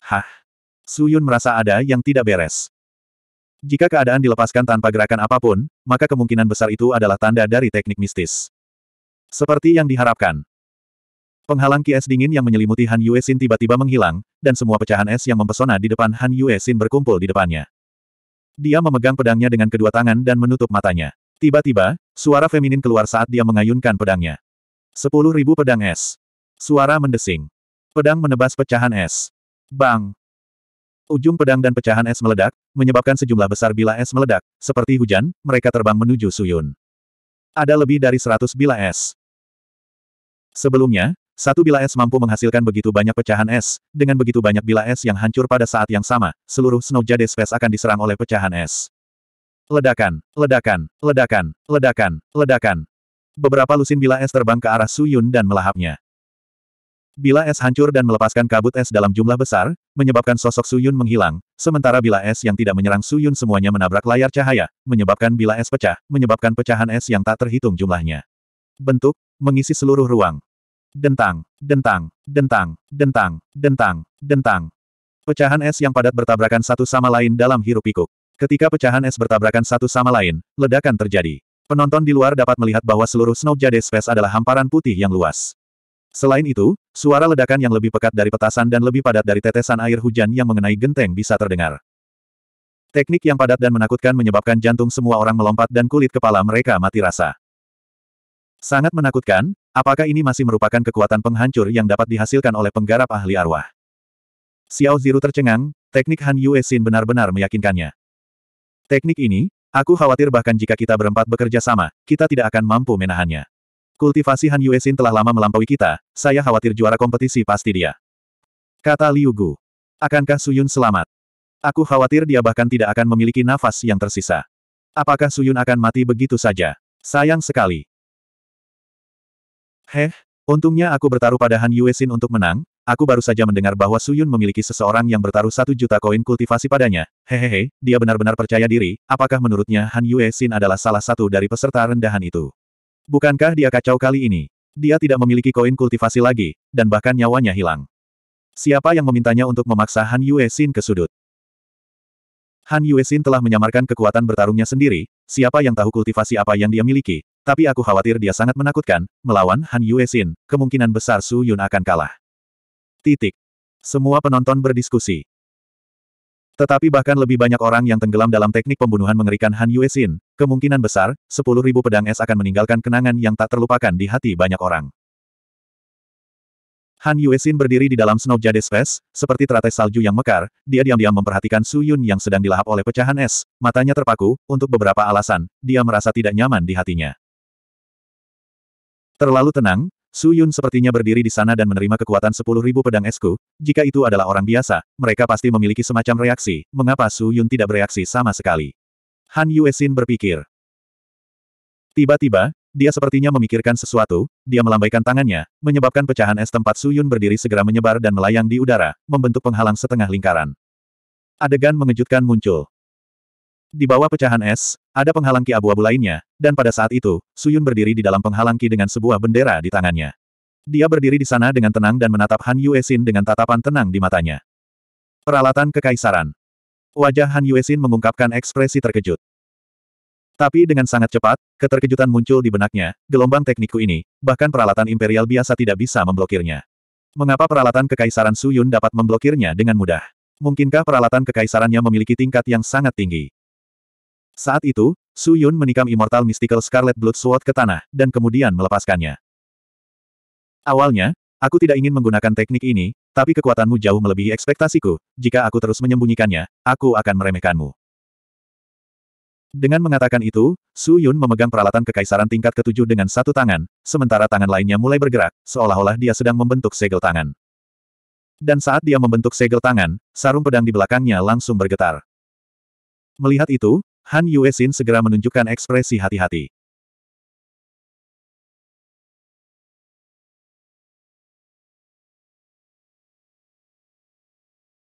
Speaker 1: Hah? Suyun merasa ada yang tidak beres. Jika keadaan dilepaskan tanpa gerakan apapun, maka kemungkinan besar itu adalah tanda dari teknik mistis. Seperti yang diharapkan. Penghalang ki es dingin yang menyelimuti Han Yuesin tiba-tiba menghilang, dan semua pecahan es yang mempesona di depan Han Yuesin berkumpul di depannya. Dia memegang pedangnya dengan kedua tangan dan menutup matanya. Tiba-tiba, suara feminin keluar saat dia mengayunkan pedangnya. Sepuluh ribu pedang es. Suara mendesing. Pedang menebas pecahan es. Bang! Ujung pedang dan pecahan es meledak, menyebabkan sejumlah besar bila es meledak. Seperti hujan, mereka terbang menuju Suyun. Ada lebih dari seratus bila es. Sebelumnya, satu bila es mampu menghasilkan begitu banyak pecahan es. Dengan begitu banyak bila es yang hancur pada saat yang sama, seluruh Snow Jade Space akan diserang oleh pecahan es. Ledakan, ledakan, ledakan, ledakan, ledakan. Beberapa lusin bila es terbang ke arah Suyun dan melahapnya. Bila es hancur dan melepaskan kabut es dalam jumlah besar, menyebabkan sosok Suyun menghilang, sementara bila es yang tidak menyerang Suyun semuanya menabrak layar cahaya, menyebabkan bila es pecah, menyebabkan pecahan es yang tak terhitung jumlahnya. Bentuk, mengisi seluruh ruang. Dentang, dentang, dentang, dentang, dentang, dentang. Pecahan es yang padat bertabrakan satu sama lain dalam hirup pikuk Ketika pecahan es bertabrakan satu sama lain, ledakan terjadi. Penonton di luar dapat melihat bahwa seluruh Snow Jade Space adalah hamparan putih yang luas. Selain itu, suara ledakan yang lebih pekat dari petasan dan lebih padat dari tetesan air hujan yang mengenai genteng bisa terdengar. Teknik yang padat dan menakutkan menyebabkan jantung semua orang melompat dan kulit kepala mereka mati rasa. Sangat menakutkan, apakah ini masih merupakan kekuatan penghancur yang dapat dihasilkan oleh penggarap ahli arwah? Xiao Ziru tercengang, teknik Han Yue Xin benar-benar meyakinkannya. Teknik ini, aku khawatir bahkan jika kita berempat bekerja sama, kita tidak akan mampu menahannya. Kultivasi Han Yuesin telah lama melampaui kita, saya khawatir juara kompetisi pasti dia. Kata Liu Gu. Akankah Su Yun selamat? Aku khawatir dia bahkan tidak akan memiliki nafas yang tersisa. Apakah Su Yun akan mati begitu saja? Sayang sekali. Heh, untungnya aku bertaruh pada Han Yuesin untuk menang, aku baru saja mendengar bahwa Su Yun memiliki seseorang yang bertaruh satu juta koin kultivasi padanya. Hehehe, dia benar-benar percaya diri, apakah menurutnya Han Yuesin adalah salah satu dari peserta rendahan itu? Bukankah dia kacau kali ini? Dia tidak memiliki koin kultivasi lagi, dan bahkan nyawanya hilang. Siapa yang memintanya untuk memaksa Han Yue Yuexin ke sudut? Han Yue Yuexin telah menyamarkan kekuatan bertarungnya sendiri, siapa yang tahu kultivasi apa yang dia miliki, tapi aku khawatir dia sangat menakutkan, melawan Han Yue Yuexin, kemungkinan besar Su Yun akan kalah. Titik. Semua penonton berdiskusi. Tetapi bahkan lebih banyak orang yang tenggelam dalam teknik pembunuhan mengerikan Han Yuexin, kemungkinan besar, 10.000 pedang es akan meninggalkan kenangan yang tak terlupakan di hati banyak orang. Han Yuexin berdiri di dalam Snow Jade Space, seperti teratai salju yang mekar, dia diam-diam memperhatikan Su Yun yang sedang dilahap oleh pecahan es, matanya terpaku, untuk beberapa alasan, dia merasa tidak nyaman di hatinya. Terlalu tenang, Su Yun sepertinya berdiri di sana dan menerima kekuatan ribu pedang esku, jika itu adalah orang biasa, mereka pasti memiliki semacam reaksi, mengapa Su Yun tidak bereaksi sama sekali. Han Yuesin berpikir. Tiba-tiba, dia sepertinya memikirkan sesuatu, dia melambaikan tangannya, menyebabkan pecahan es tempat Su Yun berdiri segera menyebar dan melayang di udara, membentuk penghalang setengah lingkaran. Adegan mengejutkan muncul. Di bawah pecahan es, ada penghalang ki abu-abu lainnya, dan pada saat itu, Suyun berdiri di dalam penghalang ki dengan sebuah bendera di tangannya. Dia berdiri di sana dengan tenang dan menatap Han Yuesin dengan tatapan tenang di matanya. Peralatan kekaisaran. Wajah Han Yuesin mengungkapkan ekspresi terkejut. Tapi dengan sangat cepat, keterkejutan muncul di benaknya, gelombang teknikku ini, bahkan peralatan imperial biasa tidak bisa memblokirnya. Mengapa peralatan kekaisaran Suyun dapat memblokirnya dengan mudah? Mungkinkah peralatan kekaisarannya memiliki tingkat yang sangat tinggi? Saat itu, Su Yun menikam Immortal Mystical Scarlet Blood Sword ke tanah, dan kemudian melepaskannya. Awalnya, aku tidak ingin menggunakan teknik ini, tapi kekuatanmu jauh melebihi ekspektasiku, jika aku terus menyembunyikannya, aku akan meremehkanmu. Dengan mengatakan itu, Su Yun memegang peralatan kekaisaran tingkat ketujuh dengan satu tangan, sementara tangan lainnya mulai bergerak, seolah-olah dia sedang membentuk segel tangan. Dan saat dia membentuk segel tangan, sarung pedang di belakangnya langsung bergetar. Melihat itu, Han Yuesin segera menunjukkan ekspresi hati-hati.